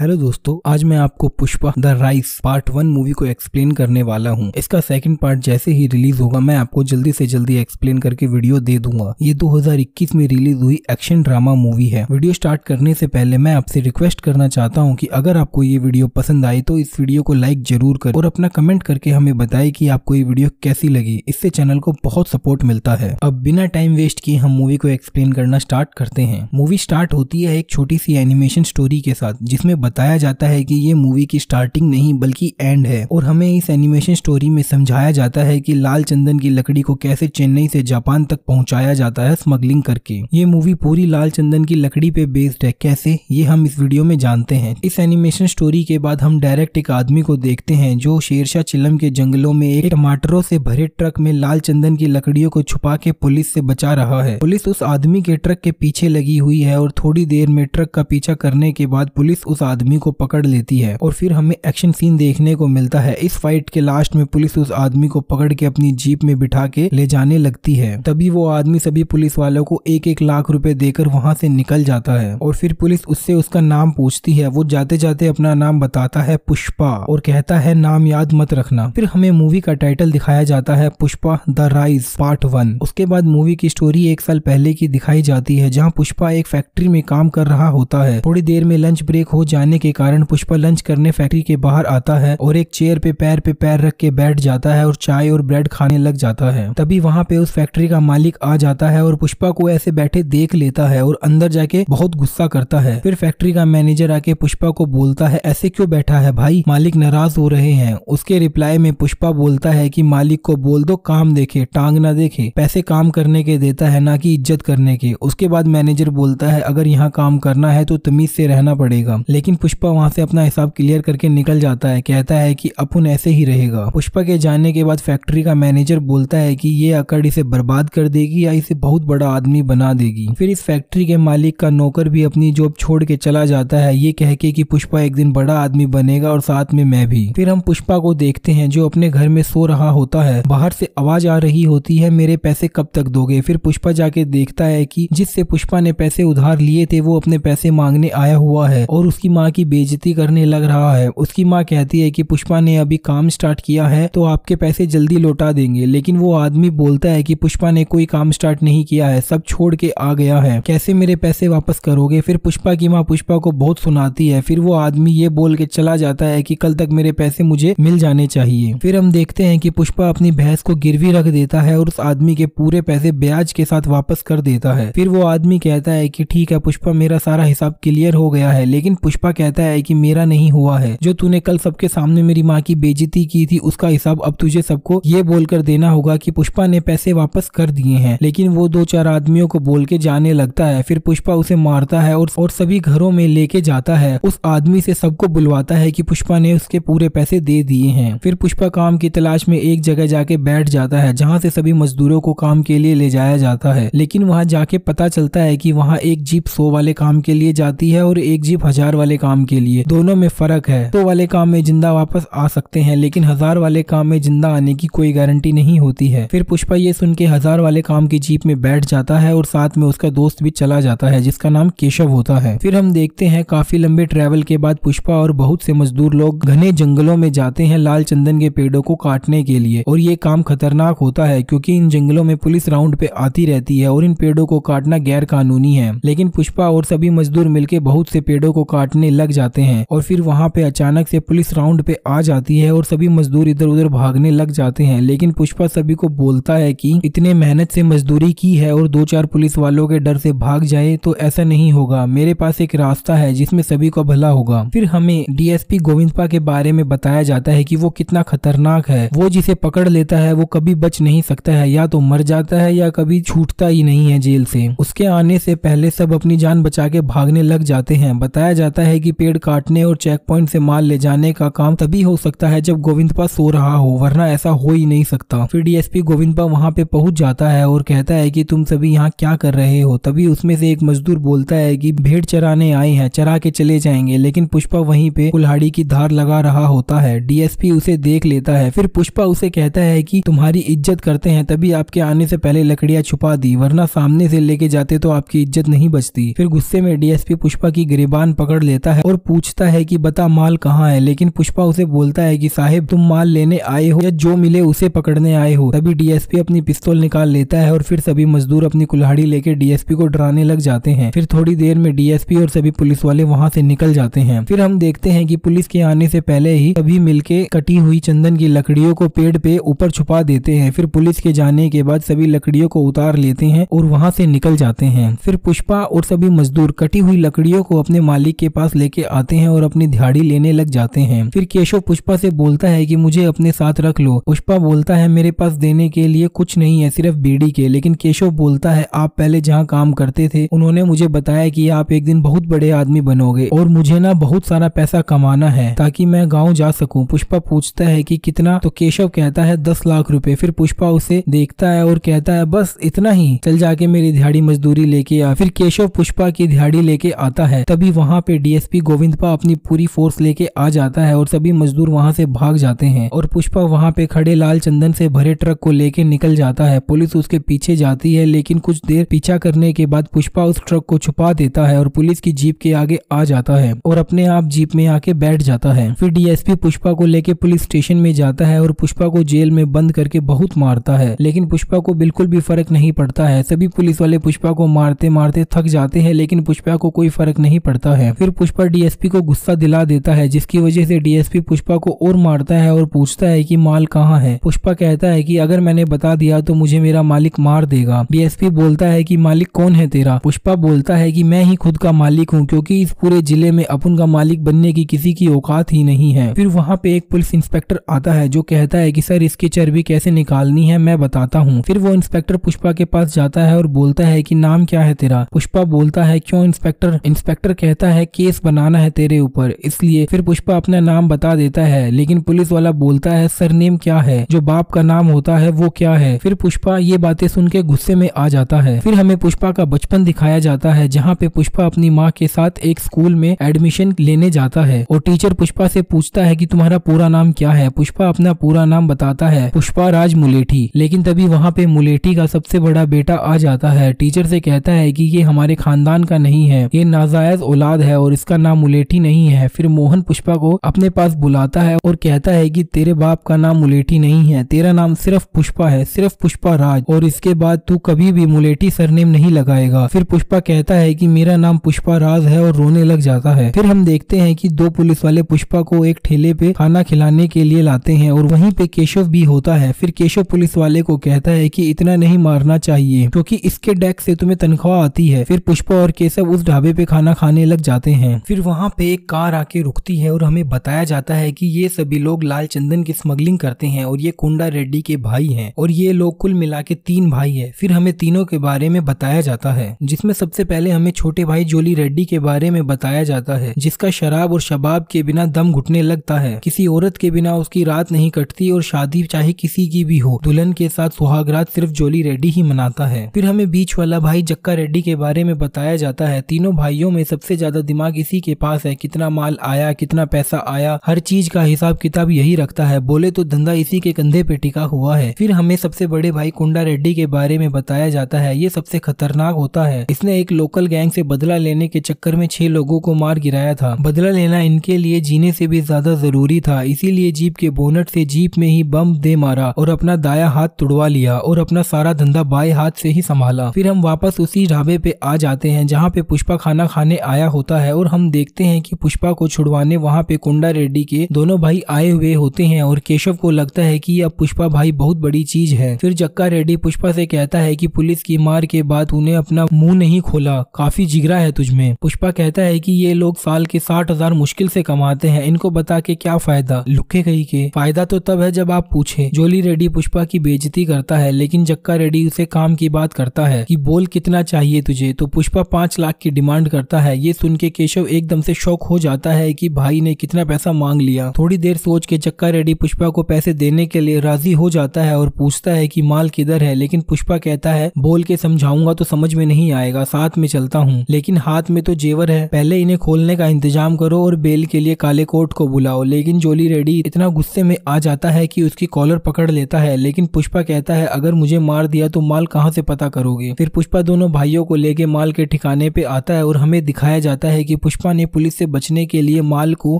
Hello दोस्तों आज मैं आपको Pushpa the rise part one movie को एक्सप्लेन करने वाला हूँ इसका सेकंड पार्ट जैसे ही रिलीज होगा मैं आपको जल्दी से जल्दी एक्सप्लेन करके वीडियो दे दूंगा ये 2021 में रिलीज हुई एक्शन ड्रामा मूवी है वीडियो स्टार्ट करने से पहले मैं आपसे रिक्वेस्ट करना चाहता हूँ की अगर आपको ये वीडियो पसंद आए तो इस वीडियो को लाइक जरूर कर और अपना कमेंट करके हमें बताए की आपको ये वीडियो कैसी लगी इससे चैनल को बहुत सपोर्ट मिलता है अब बिना टाइम वेस्ट किए हम मूवी को एक्सप्लेन करना स्टार्ट करते हैं मूवी स्टार्ट होती है एक छोटी सी एनिमेशन स्टोरी के साथ जिसमें बताया जाता है कि ये मूवी की स्टार्टिंग नहीं बल्कि एंड है और हमें इस एनिमेशन स्टोरी में समझाया जाता है कि लाल चंदन की लकड़ी को कैसे चेन्नई से जापान तक पहुंचाया जाता है स्मगलिंग करके ये मूवी पूरी लाल चंदन की लकड़ी पे बेस्ड है कैसे ये हम इस वीडियो में जानते हैं इस एनिमेशन स्टोरी के बाद हम डायरेक्ट एक आदमी को देखते हैं जो शेरशाह चिलम के जंगलों में एक टमाटरों से भरे ट्रक में लाल चंदन की लकड़ियों को छुपा के पुलिस से बचा रहा है पुलिस उस आदमी के ट्रक के पीछे लगी हुई है और थोड़ी देर में ट्रक का पीछा करने के बाद पुलिस उस आदमी को पकड़ लेती है और फिर हमें एक्शन सीन देखने को मिलता है इस फाइट के लास्ट में पुलिस उस आदमी को पकड़ के अपनी जीप में बिठा के ले जाने लगती है तभी वो आदमी सभी पुलिस वालों को एक एक लाख रुपए देकर वहां से निकल जाता है और फिर पुलिस उससे उसका नाम पूछती है वो जाते जाते अपना नाम बताता है पुष्पा और कहता है नाम याद मत रखना फिर हमें मूवी का टाइटल दिखाया जाता है Pushpa the rise part one उसके बाद मूवी की स्टोरी एक साल पहले की दिखाई जाती है जहाँ पुष्पा एक फैक्ट्री में काम कर रहा होता है थोड़ी देर में लंच ब्रेक हो जाने जाने के कारण पुष्पा लंच करने फैक्ट्री के बाहर आता है और एक चेयर पे पैर पे पैर रख के बैठ जाता है और चाय और ब्रेड खाने लग जाता है तभी वहाँ पे उस फैक्ट्री का मालिक आ जाता है और पुष्पा को ऐसे बैठे देख लेता है और अंदर जाके बहुत गुस्सा करता है फिर फैक्ट्री का मैनेजर आके पुष्पा को बोलता है ऐसे क्यों बैठा है भाई मालिक नाराज हो रहे हैं उसके रिप्लाई में पुष्पा बोलता है कि मालिक को बोल दो काम देखे टांग ना देखे पैसे काम करने के देता है ना कि इज्जत करने के उसके बाद मैनेजर बोलता है अगर यहाँ काम करना है तो तमीज से रहना पड़ेगा लेकिन लेकिन पुष्पा वहाँ से अपना हिसाब क्लियर करके निकल जाता है कहता है कि अपुन ऐसे ही रहेगा पुष्पा के जाने के बाद फैक्ट्री का मैनेजर बोलता है कि ये अकड़ इसे बर्बाद कर देगी या इसे बहुत बड़ा आदमी बना देगी फिर इस फैक्ट्री के मालिक का नौकर भी अपनी जॉब छोड़ के चला जाता है ये कह के कि पुष्पा एक दिन बड़ा आदमी बनेगा और साथ में मैं भी फिर हम पुष्पा को देखते हैं जो अपने घर में सो रहा होता है बाहर से आवाज आ रही होती है मेरे पैसे कब तक दोगे फिर पुष्पा जाके देखता है की जिससे पुष्पा ने पैसे उधार लिए थे वो अपने पैसे मांगने आया हुआ है और उसकी माँ की बेजती करने लग रहा है उसकी माँ कहती है कि पुष्पा ने अभी काम स्टार्ट किया है तो आपके पैसे जल्दी लौटा देंगे लेकिन वो आदमी बोलता है कि पुष्पा ने कोई काम स्टार्ट नहीं किया है सब छोड़ के आ गया है कैसे मेरे पैसे वापस करोगे फिर पुष्पा की माँ पुष्पा को बहुत सुनाती है फिर वो आदमी ये बोल के चला जाता है कि कल तक मेरे पैसे मुझे मिल जाने चाहिए फिर हम देखते हैं कि पुष्पा अपनी भैंस को गिरवी रख देता है और उस आदमी के पूरे पैसे ब्याज के साथ वापस कर देता है फिर वो आदमी कहता है कि ठीक है पुष्पा मेरा सारा हिसाब क्लियर हो गया है लेकिन पुष्पा पुष्पा कहता है कि मेरा नहीं हुआ है जो तूने कल सबके सामने मेरी माँ की बेजती की थी उसका हिसाब अब तुझे सबको ये बोलकर देना होगा कि पुष्पा ने पैसे वापस कर दिए हैं लेकिन वो दो चार आदमियों को बोल के जाने लगता है फिर पुष्पा उसे मारता है और, और सभी घरों में लेके जाता है उस आदमी से सबको बुलवाता है कि पुष्पा ने उसके पूरे पैसे दे दिए हैं फिर पुष्पा काम की तलाश में एक जगह जाके बैठ जाता है जहाँ से सभी मजदूरों को काम के लिए ले जाया जाता है लेकिन वहाँ जाके पता चलता है की वहाँ एक जीप सौ वाले काम के लिए जाती है और एक जीप हजार वाले वाले काम के लिए दोनों में फर्क है तो वाले काम में जिंदा वापस आ सकते हैं लेकिन हजार वाले काम में जिंदा आने की कोई गारंटी नहीं होती है फिर पुष्पा ये सुन के हजार वाले काम की जीप में बैठ जाता है और साथ में उसका दोस्त भी चला जाता है जिसका नाम केशव होता है फिर हम देखते हैं काफी लंबे ट्रैवल के बाद पुष्पा और बहुत से मजदूर लोग घने जंगलों में जाते हैं लाल चंदन के पेड़ों को काटने के लिए और ये काम खतरनाक होता है क्योंकि इन जंगलों में पुलिस राउंड पे आती रहती है और इन पेड़ों को काटना गैर कानूनी है लेकिन पुष्पा और सभी मजदूर मिलकर बहुत से पेड़ों को काटने करने लग जाते हैं और फिर वहाँ पे अचानक से पुलिस राउंड पे आ जाती है और सभी मजदूर इधर उधर भागने लग जाते हैं लेकिन पुष्पा सभी को बोलता है कि इतने मेहनत से मजदूरी की है और दो चार पुलिस वालों के डर से भाग जाए तो ऐसा नहीं होगा मेरे पास एक रास्ता है जिसमें सभी को भला होगा फिर हमें डीएसपी गोविंदपा के बारे में बताया जाता है कि वो कितना खतरनाक है वो जिसे पकड़ लेता है वो कभी बच नहीं सकता है या तो मर जाता है या कभी छूटता ही नहीं है जेल से उसके आने से पहले सब अपनी जान बचा के भागने लग जाते हैं बताया जाता है है कि पेड़ काटने और चेक पॉइंट से माल ले जाने का काम तभी हो सकता है जब गोविंदपा सो रहा हो वरना ऐसा हो ही नहीं सकता फिर डीएसपी गोविंदपा वहाँ पे पहुंच जाता है और कहता है कि तुम सभी यहाँ क्या कर रहे हो तभी उसमें से एक मजदूर बोलता है कि भेड़ चराने आए हैं चरा के चले जाएंगे लेकिन पुष्पा वहीं पे कुल्हाड़ी की धार लगा रहा होता है डीएसपी उसे देख लेता है फिर पुष्पा उसे कहता है कि तुम्हारी इज्जत करते हैं तभी आपके आने से पहले लकड़ियां छुपा दी वरना सामने से लेके जाते तो आपकी इज्जत नहीं बचती फिर गुस्से में डीएसपी पुष्पा की गिरबान पकड़ लेता लेता है और पूछता है कि बता माल कहाँ है लेकिन पुष्पा उसे बोलता है कि साहेब तुम माल लेने आए हो या जो मिले उसे पकड़ने आए हो तभी डीएसपी अपनी पिस्तौल निकाल लेता है और फिर सभी मजदूर अपनी कुल्हाड़ी लेकर डीएसपी को डराने लग जाते हैं फिर थोड़ी देर में डीएसपी और सभी पुलिस वाले वहाँ से निकल जाते हैं फिर हम देखते हैं की पुलिस के आने से पहले ही सभी के कटी हुई चंदन की लकड़ियों को पेड़ पे ऊपर छुपा देते हैं फिर पुलिस के जाने के बाद सभी लकड़ियों को उतार लेते हैं और वहाँ से निकल जाते हैं फिर पुष्पा और सभी मजदूर कटी हुई लकड़ियों को अपने मालिक के पास लेके आते हैं और अपनी दिहाड़ी लेने लग जाते हैं फिर केशव पुष्पा से बोलता है कि मुझे अपने साथ रख लो पुष्पा बोलता है मेरे पास देने के लिए कुछ नहीं है सिर्फ बीड़ी के लेकिन केशव बोलता है आप पहले जहाँ काम करते थे उन्होंने मुझे बताया की आप एक दिन बहुत बड़े आदमी बनोगे और मुझे ना बहुत सारा पैसा कमाना है ताकि मैं गाँव जा सकू पुष्पा पूछता है कि कितना तो केशव कहता है दस लाख रुपए फिर पुष्पा उसे देखता है और कहता है बस इतना ही चल जाके मेरी दिहाड़ी मजदूरी लेके आ फिर केशव पुष्पा की दिहाड़ी लेके आता है तभी वहाँ पे डीएस एसपी गोविंदपा अपनी पूरी फोर्स लेके आ जाता है और सभी मजदूर वहां से भाग जाते हैं और पुष्पा वहां पे खड़े लाल चंदन से भरे ट्रक को लेके निकल जाता है पुलिस उसके पीछे जाती है लेकिन कुछ देर पीछा करने के बाद पुष्पा उस ट्रक को छुपा देता है और पुलिस की जीप के आगे आ जाता है और अपने आप जीप में आके बैठ जाता है फिर डीएसपी पुष्पा को लेके पुलिस स्टेशन में जाता है और पुष्पा को जेल में बंद करके बहुत मारता है लेकिन पुष्पा को बिल्कुल भी फर्क नहीं पड़ता है सभी पुलिस वाले पुष्पा को मारते मारते थक जाते हैं लेकिन पुष्पा को कोई फर्क नहीं पड़ता है फिर पुष्पा पर डीएसपी को गुस्सा दिला देता है जिसकी वजह से डीएसपी पुष्पा को और मारता है और पूछता है कि माल कहाँ है पुष्पा कहता है कि अगर मैंने बता दिया तो मुझे मेरा मालिक मार देगा डीएसपी बोलता है कि मालिक कौन है तेरा पुष्पा बोलता है कि मैं ही खुद का मालिक हूँ क्योंकि इस पूरे जिले में अपन का मालिक बनने की किसी की औकात ही नहीं है फिर वहाँ पे एक पुलिस इंस्पेक्टर आता है जो कहता है की सर इसकी चर्बी कैसे निकालनी है मैं बताता हूँ फिर वो इंस्पेक्टर पुष्पा के पास जाता है और बोलता है की नाम क्या है तेरा पुष्पा बोलता है क्यों इंस्पेक्टर इंस्पेक्टर कहता है केस केस बनाना है तेरे ऊपर इसलिए फिर पुष्पा अपना नाम बता देता है लेकिन पुलिस वाला बोलता है सरनेम क्या है जो बाप का नाम होता है वो क्या है फिर पुष्पा ये बातें सुन के गुस्से में आ जाता है फिर हमें पुष्पा का बचपन दिखाया जाता है जहाँ पे पुष्पा अपनी माँ के साथ एक स्कूल में एडमिशन लेने जाता है और टीचर पुष्पा से पूछता है कि तुम्हारा पूरा नाम क्या है पुष्पा अपना पूरा नाम बताता है पुष्पा राज मुलेठी लेकिन तभी वहाँ पे मुलेठी का सबसे बड़ा बेटा आ जाता है टीचर से कहता है कि ये हमारे खानदान का नहीं है ये नाजायज औलाद है और इस जिसका नाम मुलेठी नहीं है फिर मोहन पुष्पा को अपने पास बुलाता है और कहता है कि तेरे बाप का नाम मुलेठी नहीं है तेरा नाम सिर्फ पुष्पा है सिर्फ पुष्पा राज और इसके बाद तू कभी भी मुलेठी सरनेम नहीं लगाएगा फिर पुष्पा कहता है की मेरा नाम पुष्पा राज है और रोने लग जाता है फिर हम देखते हैं कि दो पुलिस वाले पुष्पा को एक ठेले पे खाना खिलाने के लिए लाते हैं और वहीं पे केशव भी होता है फिर केशव पुलिस वाले को कहता है कि इतना नहीं मारना चाहिए क्योंकि इसके डेस्क से तुम्हें तनख्वाह आती है फिर पुष्पा और केशव उस ढाबे पे खाना खाने लग जाते हैं हम्म। फिर वहाँ पे एक कार आके रुकती है और हमें बताया जाता है कि ये सभी लोग लाल चंदन की स्मगलिंग करते हैं और ये कुंडा रेड्डी के भाई हैं और ये लोग कुल मिला के तीन भाई है फिर हमें तीनों के बारे में बताया जाता है जिसमें सबसे पहले हमें छोटे भाई जोली रेड्डी के बारे में बताया जाता है जिसका शराब और शबाब के बिना दम घुटने लगता है किसी औरत के बिना उसकी रात नहीं कटती और शादी चाहे किसी की भी हो दुल्हन के साथ सुहागरात सिर्फ जोली रेड्डी ही मनाता है फिर हमें बीच वाला भाई जक्का रेड्डी के बारे में बताया जाता है तीनों भाइयों में सबसे ज्यादा दिमाग किसी के पास है कितना माल आया कितना पैसा आया हर चीज का हिसाब किताब यही रखता है बोले तो धंधा इसी के कंधे पे टिका हुआ है फिर हमें सबसे बड़े भाई कुंडा रेड्डी के बारे में बताया जाता है ये सबसे खतरनाक होता है इसने एक लोकल गैंग से बदला लेने के चक्कर में छह लोगों को मार गिराया था बदला लेना इनके लिए जीने से भी ज्यादा जरूरी था इसीलिए जीप के बोनट से जीप में ही बम दे मारा और अपना दाया हाथ तुड़वा लिया और अपना सारा धंधा बाएं हाथ से ही संभाला फिर हम वापस उसी ढाबे पे आ जाते हैं जहाँ पे पुष्पा खाना खाने आया होता है और हम देखते हैं कि पुष्पा को छुड़वाने वहाँ पे कुंडा रेड्डी के दोनों भाई आए हुए होते हैं और केशव को लगता है कि अब पुष्पा भाई बहुत बड़ी चीज है फिर जक्का रेड्डी पुष्पा से कहता है कि पुलिस की मार के बाद उन्हें अपना मुंह नहीं खोला काफी जिगरा है तुझमे पुष्पा कहता है कि ये लोग साल के साठ हजार मुश्किल से कमाते हैं इनको बता के क्या फायदा लुके कही के फायदा तो तब है जब आप पूछे जोली रेड्डी पुष्पा की बेजती करता है लेकिन जक्का रेड्डी उसे काम की बात करता है कि बोल कितना चाहिए तुझे तो पुष्पा पांच लाख की डिमांड करता है ये सुन के केशव एकदम से शौक हो जाता है कि भाई ने कितना पैसा मांग लिया थोड़ी देर सोच के चक्का रेडी पुष्पा को पैसे देने के लिए राजी हो जाता है और पूछता है कि माल किधर है लेकिन पुष्पा कहता है बोल के समझाऊंगा तो समझ में नहीं आएगा साथ में चलता हूँ लेकिन हाथ में तो जेवर है पहले इन्हें खोलने का इंतजाम करो और बेल के लिए काले कोट को बुलाओ लेकिन जोली रेडी इतना गुस्से में आ जाता है कि उसकी कॉलर पकड़ लेता है लेकिन पुष्पा कहता है अगर मुझे मार दिया तो माल कहाँ से पता करोगे फिर पुष्पा दोनों भाइयों को लेके माल के ठिकाने पे आता है और हमें दिखाया जाता है की पुष्पा पुष्पा ने पुलिस से बचने के लिए माल को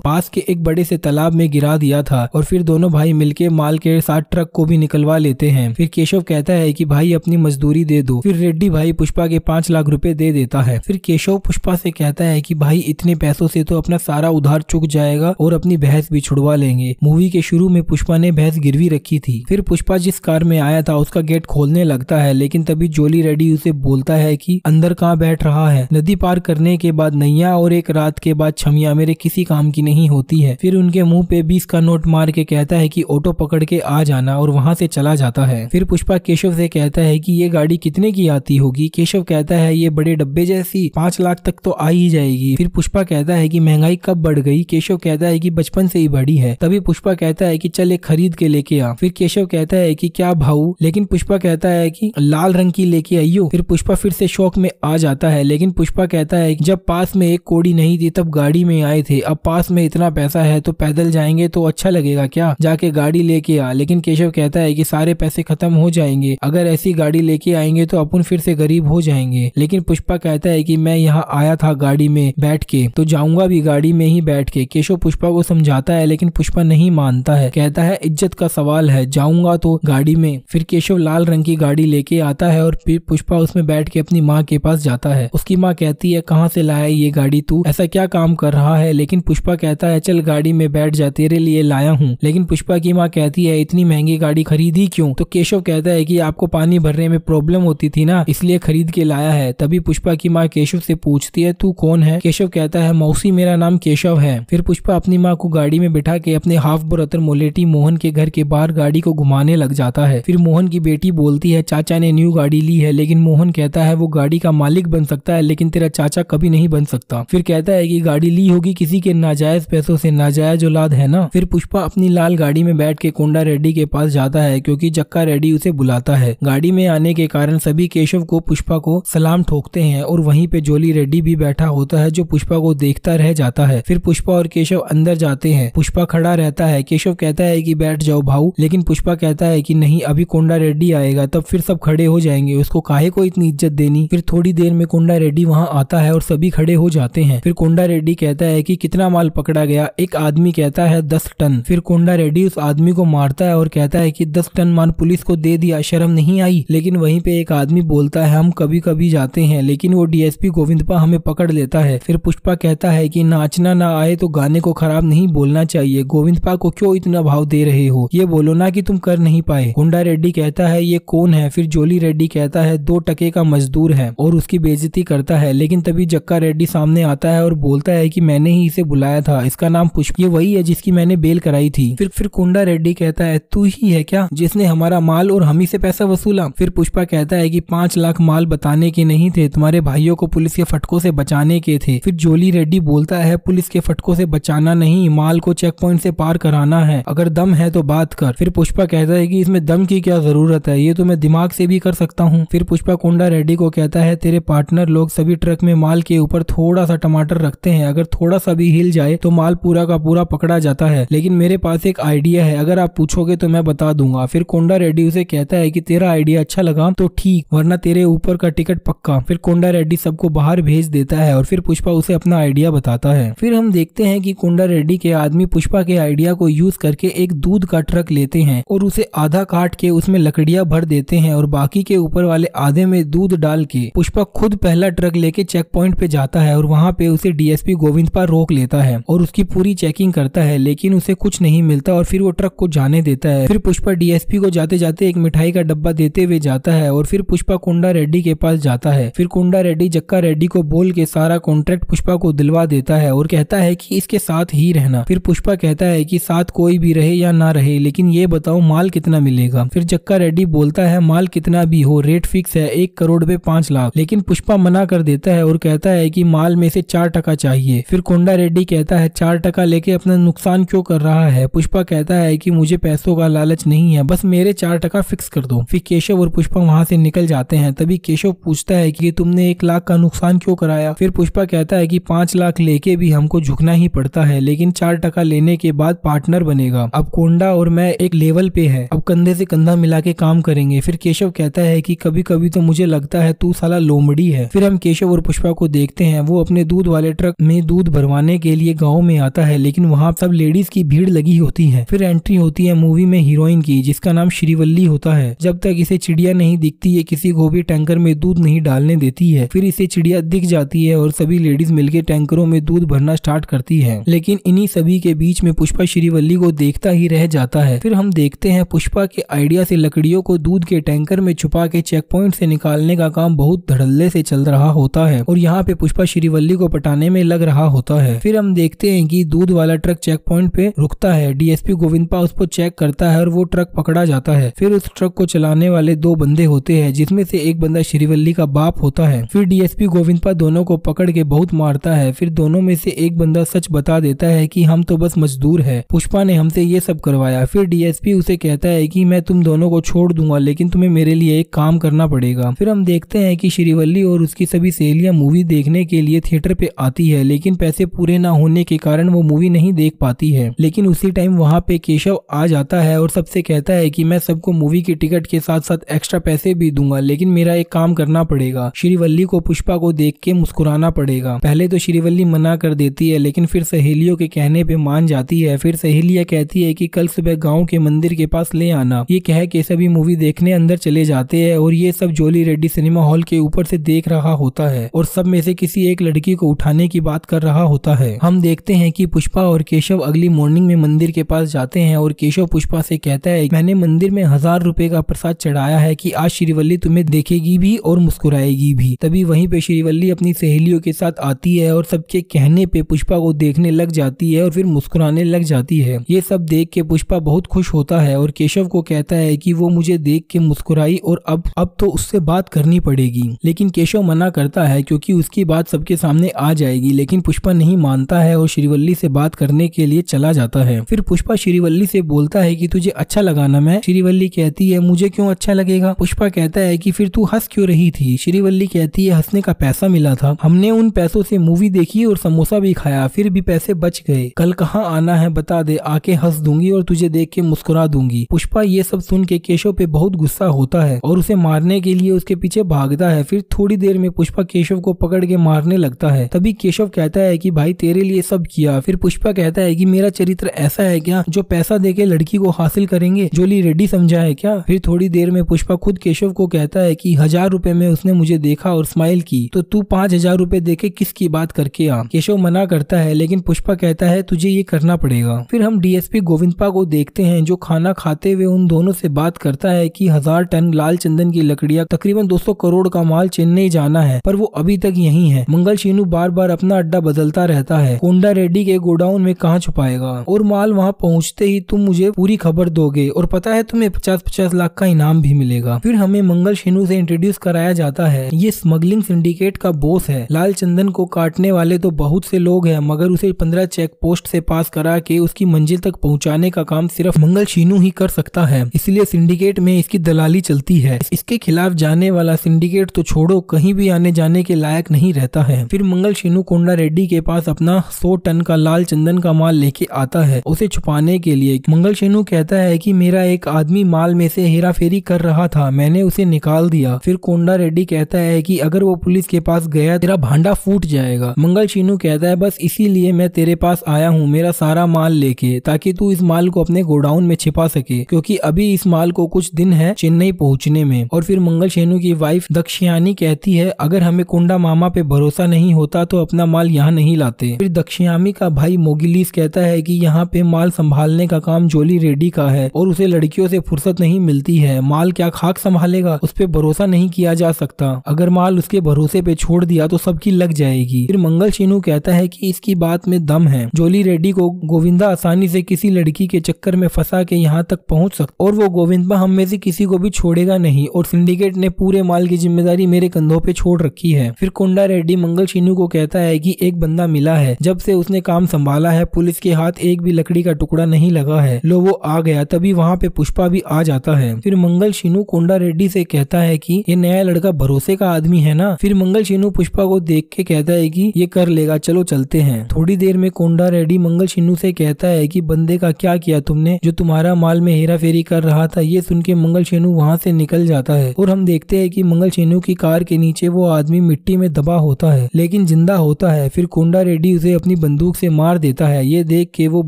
पास के एक बड़े से तालाब में गिरा दिया था और फिर दोनों भाई मिलकर माल के साथ ट्रक को भी निकलवा लेते हैं फिर केशव कहता है कि भाई अपनी मजदूरी दे दो फिर रेड्डी भाई पुष्पा के पांच लाख रुपए दे देता है फिर केशव पुष्पा से कहता है कि भाई इतने पैसों से तो अपना सारा उधार चुक जाएगा और अपनी बहस भी छुड़वा लेंगे मूवी के शुरू में पुष्पा ने बहस गिरवी रखी थी फिर पुष्पा जिस कार में आया था उसका गेट खोलने लगता है लेकिन तभी जोली रेड्डी उसे बोलता है की अंदर कहाँ बैठ रहा है नदी पार करने के बाद नैया और एक एक रात के बाद छमिया मेरे किसी काम की नहीं होती है फिर उनके मुंह पे बीस का नोट मार के कहता है कि ऑटो पकड़ के आ जाना और वहां से चला जाता है फिर पुष्पा केशव से कहता है कि ये गाड़ी कितने की आती होगी केशव कहता है ये बड़े डब्बे जैसी पांच लाख तक तो आ ही जाएगी फिर पुष्पा कहता है की महंगाई कब बढ़ गई केशव कहता है की बचपन से ही बढ़ी है तभी पुष्पा कहता है की चल एक खरीद के लेके आ फिर केशव कहता है की क्या भाऊ लेकिन पुष्पा कहता है की लाल रंग की लेके आइयो फिर पुष्पा फिर से शौक में आ जाता है लेकिन पुष्पा कहता है जब पास में एक कोड़ी गाड़ी नहीं थी तब गाड़ी में आए थे अब पास में इतना पैसा है तो पैदल जाएंगे तो अच्छा लगेगा क्या जाके गाड़ी लेके आ लेकिन केशव कहता है कि सारे पैसे खत्म हो जाएंगे अगर ऐसी गाड़ी लेके आएंगे तो अपन फिर से गरीब हो जाएंगे लेकिन पुष्पा कहता है कि मैं यहाँ आया था गाड़ी में बैठ के तो जाऊंगा भी गाड़ी में ही बैठ के केशव पुष्पा को समझाता है लेकिन पुष्पा नहीं मानता है कहता है इज्जत का सवाल है जाऊंगा तो गाड़ी में फिर केशव लाल रंग की गाड़ी लेके आता है और फिर पुष्पा उसमें बैठ के अपनी माँ के पास जाता है उसकी माँ कहती है कहाँ से लाया ये गाड़ी तू तू ऐसा क्या काम कर रहा है लेकिन पुष्पा कहता है चल गाड़ी में बैठ जा तेरे लिए लाया हूँ लेकिन पुष्पा की माँ कहती है इतनी महंगी गाड़ी खरीदी क्यों तो केशव कहता है की आपको पानी भरने में प्रॉब्लम होती थी ना इसलिए खरीद के लाया है तभी पुष्पा की माँ केशव से पूछती है तू कौन है केशव कहता है मौसी मेरा नाम केशव है फिर पुष्पा अपनी माँ को गाड़ी में बैठा के अपने हाफ ब्रदर मोलेटी मोहन के घर के बाहर गाड़ी को घुमाने लग जाता है फिर मोहन की बेटी बोलती है चाचा ने न्यू गाड़ी ली है लेकिन मोहन कहता है वो गाड़ी का मालिक बन सकता है लेकिन तेरा चाचा कभी नहीं बन सकता फिर कहता है कि गाड़ी ली होगी किसी के नाजायज पैसों से नाजायज औलाद है ना फिर पुष्पा अपनी लाल गाड़ी में बैठ के कोंडा रेड्डी के पास जाता है क्योंकि जक्का रेड्डी उसे बुलाता है गाड़ी में आने के कारण सभी केशव को पुष्पा को सलाम ठोकते हैं और वहीं पे जोली रेड्डी भी बैठा होता है जो पुष्पा को देखता रह जाता है फिर पुष्पा और केशव अंदर जाते हैं पुष्पा खड़ा रहता है केशव कहता है की बैठ जाओ भाऊ लेकिन पुष्पा कहता है की नहीं अभी कोंडा रेड्डी आएगा तब फिर सब खड़े हो जाएंगे उसको काहे को इतनी इज्जत देनी फिर थोड़ी देर में कोंडा रेड्डी वहाँ आता है और सभी खड़े हो जाते हैं हैं फिर कोंडा रेड्डी कहता है कि कितना माल पकड़ा गया एक आदमी कहता है दस टन फिर कोंडा रेड्डी उस आदमी को मारता है और कहता है कि दस टन माल पुलिस को दे दिया शर्म नहीं आई लेकिन वहीं पे एक आदमी बोलता है हम कभी कभी जाते हैं लेकिन वो डीएसपी गोविंदपा हमें पकड़ लेता है फिर पुष्पा कहता है कि नाचना ना आए तो गाने को खराब नहीं बोलना चाहिए गोविंदपा को क्यों इतना भाव दे रहे हो ये बोलो ना कि तुम कर नहीं पाए कोंडा रेड्डी कहता है ये कौन है फिर जोली रेड्डी कहता है दो टके का मजदूर है और उसकी बेजती करता है लेकिन तभी जक्का रेड्डी सामने आता जाता है और बोलता है कि मैंने ही इसे बुलाया था इसका नाम पुष्प ये वही है जिसकी मैंने बेल कराई थी फिर फिर कुंडा रेड्डी कहता है तू ही है क्या जिसने हमारा माल और हम ही से पैसा वसूला फिर पुष्पा कहता है कि पांच लाख माल बताने के नहीं थे तुम्हारे भाइयों को पुलिस के फटकों से बचाने के थे फिर जोली रेड्डी बोलता है पुलिस के फटकों से बचाना नहीं माल को चेक पॉइंट से पार कराना है अगर दम है तो बात कर फिर पुष्पा कहता है कि इसमें दम की क्या जरूरत है ये तो मैं दिमाग से भी कर सकता हूँ फिर पुष्पा कुंडा रेड्डी को कहता है तेरे पार्टनर लोग सभी ट्रक में माल के ऊपर थोड़ा सा टमा टमाटर रखते हैं अगर थोड़ा सा भी हिल जाए तो माल पूरा का पूरा पकड़ा जाता है लेकिन मेरे पास एक आइडिया है अगर आप पूछोगे तो मैं बता दूंगा फिर कोंडा रेड्डी उसे कहता है की तेरा आइडिया अच्छा लगा तो ठीक वरना तेरे ऊपर का टिकट पक्का फिर कोंडा रेड्डी सबको बाहर भेज देता है और फिर पुष्पा उसे अपना आइडिया बताता है फिर हम देखते हैं की कोंडा रेड्डी के आदमी पुष्पा के आइडिया को यूज करके एक दूध का ट्रक लेते हैं और उसे आधा काट के उसमें लकड़िया भर देते हैं और बाकी के ऊपर वाले आधे में दूध डाल के पुष्पा खुद पहला ट्रक लेके चेक पॉइंट पे जाता है और वहाँ पे में उसे डीएसपी गोविंद पर रोक लेता है और उसकी पूरी चेकिंग करता है लेकिन उसे कुछ नहीं मिलता और फिर वो ट्रक को जाने देता है फिर पुष्पा डीएसपी को जाते जाते एक मिठाई का डब्बा देते हुए जाता है और फिर पुष्पा कुंडा रेड्डी के पास जाता है फिर कुंडा रेड्डी जक्का रेड्डी को बोल के सारा कॉन्ट्रैक्ट पुष्पा को दिलवा देता है और कहता है की इसके साथ ही रहना फिर पुष्पा कहता है की साथ कोई भी रहे या ना रहे लेकिन ये बताओ माल कितना मिलेगा फिर जक्का रेड्डी बोलता है माल कितना भी हो रेट फिक्स है एक करोड़ पे पांच लाख लेकिन पुष्पा मना कर देता है और कहता है की माल में से चार टका चाहिए फिर कोंडा रेड्डी कहता है चार टका लेके अपना नुकसान क्यों कर रहा है पुष्पा कहता है कि मुझे पैसों का लालच नहीं है बस मेरे चार टका फिक्स कर दो फिर केशव और पुष्पा वहाँ से निकल जाते हैं तभी केशव पूछता है की तुमने एक लाख का नुकसान क्यों कराया फिर पुष्पा कहता है की पांच लाख लेके भी हमको झुकना ही पड़ता है लेकिन चार टका लेने के बाद पार्टनर बनेगा अब कोंडा और मैं एक लेवल पे है अब कंधे से कंधा मिला के काम करेंगे फिर केशव कहता है की कभी कभी तो मुझे लगता है तू साला लोमड़ी है फिर हम केशव और पुष्पा को देखते हैं वो अपने दूध दूध वाले ट्रक में दूध भरवाने के लिए गाँव में आता है लेकिन वहाँ सब लेडीज की भीड़ लगी होती है फिर एंट्री होती है मूवी में हीरोइन की जिसका नाम श्रीवल्ली होता है जब तक इसे चिड़िया नहीं दिखती ये किसी को भी टैंकर में दूध नहीं डालने देती है फिर इसे चिड़िया दिख जाती है और सभी लेडीज मिलकर टैंकरों में दूध भरना स्टार्ट करती है लेकिन इन्हीं सभी के बीच में पुष्पा श्रीवल्ली को देखता ही रह जाता है फिर हम देखते हैं पुष्पा के आइडिया से लकड़ियों को दूध के टैंकर में छुपा के चेक पॉइंट से निकालने का काम बहुत धड़ल्ले से चल रहा होता है और यहाँ पे पुष्पा श्रीवल्ली को पटाने में लग रहा होता है फिर हम देखते हैं कि दूध वाला ट्रक चेक पॉइंट पे रुकता है डीएसपी गोविंदपा उसको चेक करता है और वो ट्रक पकड़ा जाता है फिर उस ट्रक को चलाने वाले दो बंदे होते हैं जिसमे से एक बंदा श्रीवल्ली का बाप होता है फिर डीएसपी गोविंदपा दोनों को पकड़ के बहुत मारता है फिर दोनों में से एक बंदा सच बता देता है की हम तो बस मजदूर है पुष्पा ने हमसे ये सब करवाया फिर डीएसपी उसे कहता है की मैं तुम दोनों को छोड़ दूंगा लेकिन तुम्हें मेरे लिए एक काम करना पड़ेगा फिर हम देखते हैं कि श्रीवल्ली और उसकी सभी सहेलियां मूवी देखने के लिए थिएटर पे आती है लेकिन पैसे पूरे ना होने के कारण वो मूवी नहीं देख पाती है लेकिन उसी टाइम वहाँ पे केशव आ जाता है और सबसे कहता है कि मैं सबको मूवी की टिकट के साथ साथ एक्स्ट्रा पैसे भी दूंगा लेकिन मेरा एक काम करना पड़ेगा श्रीवल्ली को पुष्पा को देख के मुस्कुराना पड़ेगा पहले तो श्रीवल्ली मना कर देती है लेकिन फिर सहेलियों के कहने पे मान जाती है फिर सहेलिया कहती है की कल सुबह गाँव के मंदिर के पास ले आना ये कह के सभी मूवी देखने अंदर चले जाते हैं और ये सब जोली रेड्डी सिनेमा हॉल के ऊपर से देख रहा होता है और सब में से किसी एक लड़की को उठाने की बात कर रहा होता है हम देखते हैं कि पुष्पा और केशव अगली मॉर्निंग में मंदिर के पास जाते हैं और केशव पुष्पा से कहता है मैंने मंदिर में हजार रुपए का प्रसाद चढ़ाया है कि आज श्रीवल्ली तुम्हें देखेगी भी और मुस्कुराएगी भी तभी वहीं पे श्रीवल्ली अपनी सहेलियों के साथ आती है और सबके कहने पे पुष्पा को देखने लग जाती है और फिर मुस्कुराने लग जाती है ये सब देख के पुष्पा बहुत खुश होता है और केशव को कहता है कि वो मुझे देख के मुस्कुराई और अब अब तो उससे बात करनी पड़ेगी लेकिन केशव मना करता है क्योंकि उसकी बात सबके सामने आ जाएगी लेकिन पुष्पा नहीं मानता है और श्रीवल्ली से बात करने के लिए चला जाता है फिर पुष्पा श्रीवल्ली से बोलता है की तुझे अच्छा लगा ना मैं श्रीवल्ली कहती है मुझे क्यों अच्छा लगेगा पुष्पा कहता है की फिर तू हंस क्यों रही थी श्रीवल्ली कहती है हंसने का पैसा मिला था हमने उन पैसों से मूवी देखी और समोसा भी खाया फिर भी पैसे बच गए कल कहाँ आना है बता दे आके हंस दूंगी और तुझे देख के मुस्कुरा दूंगी पुष्पा ये सब सुन के केशव पे बहुत गुस्सा होता है और उसे मारने के लिए उसके पीछे भागता है फिर थोड़ी देर में पुष्पा केशव को पकड़ के मारने लगता है है तभी केशव कहता है कि भाई तेरे लिए सब किया फिर पुष्पा कहता है कि मेरा चरित्र ऐसा है क्या जो पैसा देके लड़की को हासिल करेंगे जोली रेड्डी समझा है क्या फिर थोड़ी देर में पुष्पा खुद केशव को कहता है कि हजार रूपए में उसने मुझे देखा और स्माइल की तो तू पांच हजार रूपए दे के किसकी बात करके आ केशव मना करता है लेकिन पुष्पा कहता है तुझे ये करना पड़ेगा फिर हम डीएसपी गोविंदपा को देखते हैं जो खाना खाते हुए उन दोनों से बात करता है कि हजार टन लाल चंदन की लकड़ियां तकरीबन 200 करोड़ का माल चेन्नई जाना है पर वो अभी तक यही है मंगल शीनू बार बार अपना अड्डा बदलता रहता है कोंडा रेड्डी के गोडाउन में कहाँ छुपाएगा और माल वहाँ पहुँचते ही तुम मुझे पूरी खबर दोगे और पता है तुम्हें पचास पचास लाख का इनाम भी मिलेगा फिर हमें मंगल शेनू से इंट्रोड्यूस कराया जाता है ये स्मगलिंग सिंडिकेट का बोस है लाल चंदन को काटने वाले तो बहुत से लोग हैं मगर उसे पंद्रह चेक पोस्ट से पास करा के उसकी मंजिल तक पहुंचाने का काम सिर्फ मंगल शीनू ही कर सकता है इसलिए सिंडिकेट में इसकी दलाली चलती है इसके खिलाफ जाने वाला सिंडिकेट तो छोड़ो कहीं भी आने जाने के लायक नहीं रहता है फिर मंगल कर्नल शिनू कोंडा रेड्डी के पास अपना सौ टन का लाल चंदन का माल लेके आता है उसे छुपाने के लिए मंगल शिनू कहता है कि मेरा एक आदमी माल में से हेरा फेरी कर रहा था मैंने उसे निकाल दिया फिर कोंडा रेड्डी कहता है कि अगर वो पुलिस के पास गया तेरा भांडा फूट जाएगा मंगल शिनू कहता है बस इसीलिए मैं तेरे पास आया हूँ मेरा सारा माल लेके ताकि तू इस माल को अपने गोडाउन में छिपा सके क्योंकि अभी इस माल को कुछ दिन है चेन्नई पहुंचने में और फिर मंगल शेनू की वाइफ दक्षियानी कहती है अगर हमें कुंडा मामा पे भरोसा नहीं होता होता तो अपना माल यहाँ नहीं लाते फिर दक्षिणामी का भाई मोगिलीस कहता है कि यहाँ पे माल संभालने का काम जोली रेड्डी का है और उसे लड़कियों से फुर्सत नहीं मिलती है माल क्या खाक संभालेगा उस पर भरोसा नहीं किया जा सकता अगर माल उसके भरोसे पे छोड़ दिया तो सबकी लग जाएगी फिर मंगल शिनू कहता है कि इसकी बात में दम है जोली रेड्डी को गोविंदा आसानी से किसी लड़की के चक्कर में फंसा के यहाँ तक पहुँच सकता और वो गोविंदा हम में से किसी को भी छोड़ेगा नहीं और सिंडिकेट ने पूरे माल की जिम्मेदारी मेरे कंधों पे छोड़ रखी है फिर कुंडा रेड्डी मंगल शिनू को कहता है कि एक बंदा मिला है जब से उसने काम संभाला है पुलिस के हाथ एक भी लकड़ी का टुकड़ा नहीं लगा है लो वो आ गया तभी वहाँ पे पुष्पा भी आ जाता है फिर मंगल शिनु कोंडा रेड्डी से कहता है कि ये नया लड़का भरोसे का आदमी है ना फिर मंगल शिनु पुष्पा को देख के कहता है की ये कर लेगा चलो चलते हैं थोड़ी देर में कोंडा रेड्डी मंगल शिनु से कहता है की बंदे का क्या किया तुमने जो तुम्हारा माल में हेरा फेरी कर रहा था ये सुन के मंगल शेनू वहाँ से निकल जाता है और हम देखते हैं कि मंगल शेनू की कार के नीचे वो आदमी मिट्टी में दबा होता है लेकिन जिंदा होता है फिर कोंडा रेड्डी उसे अपनी बंदूक से मार देता है ये देख के वो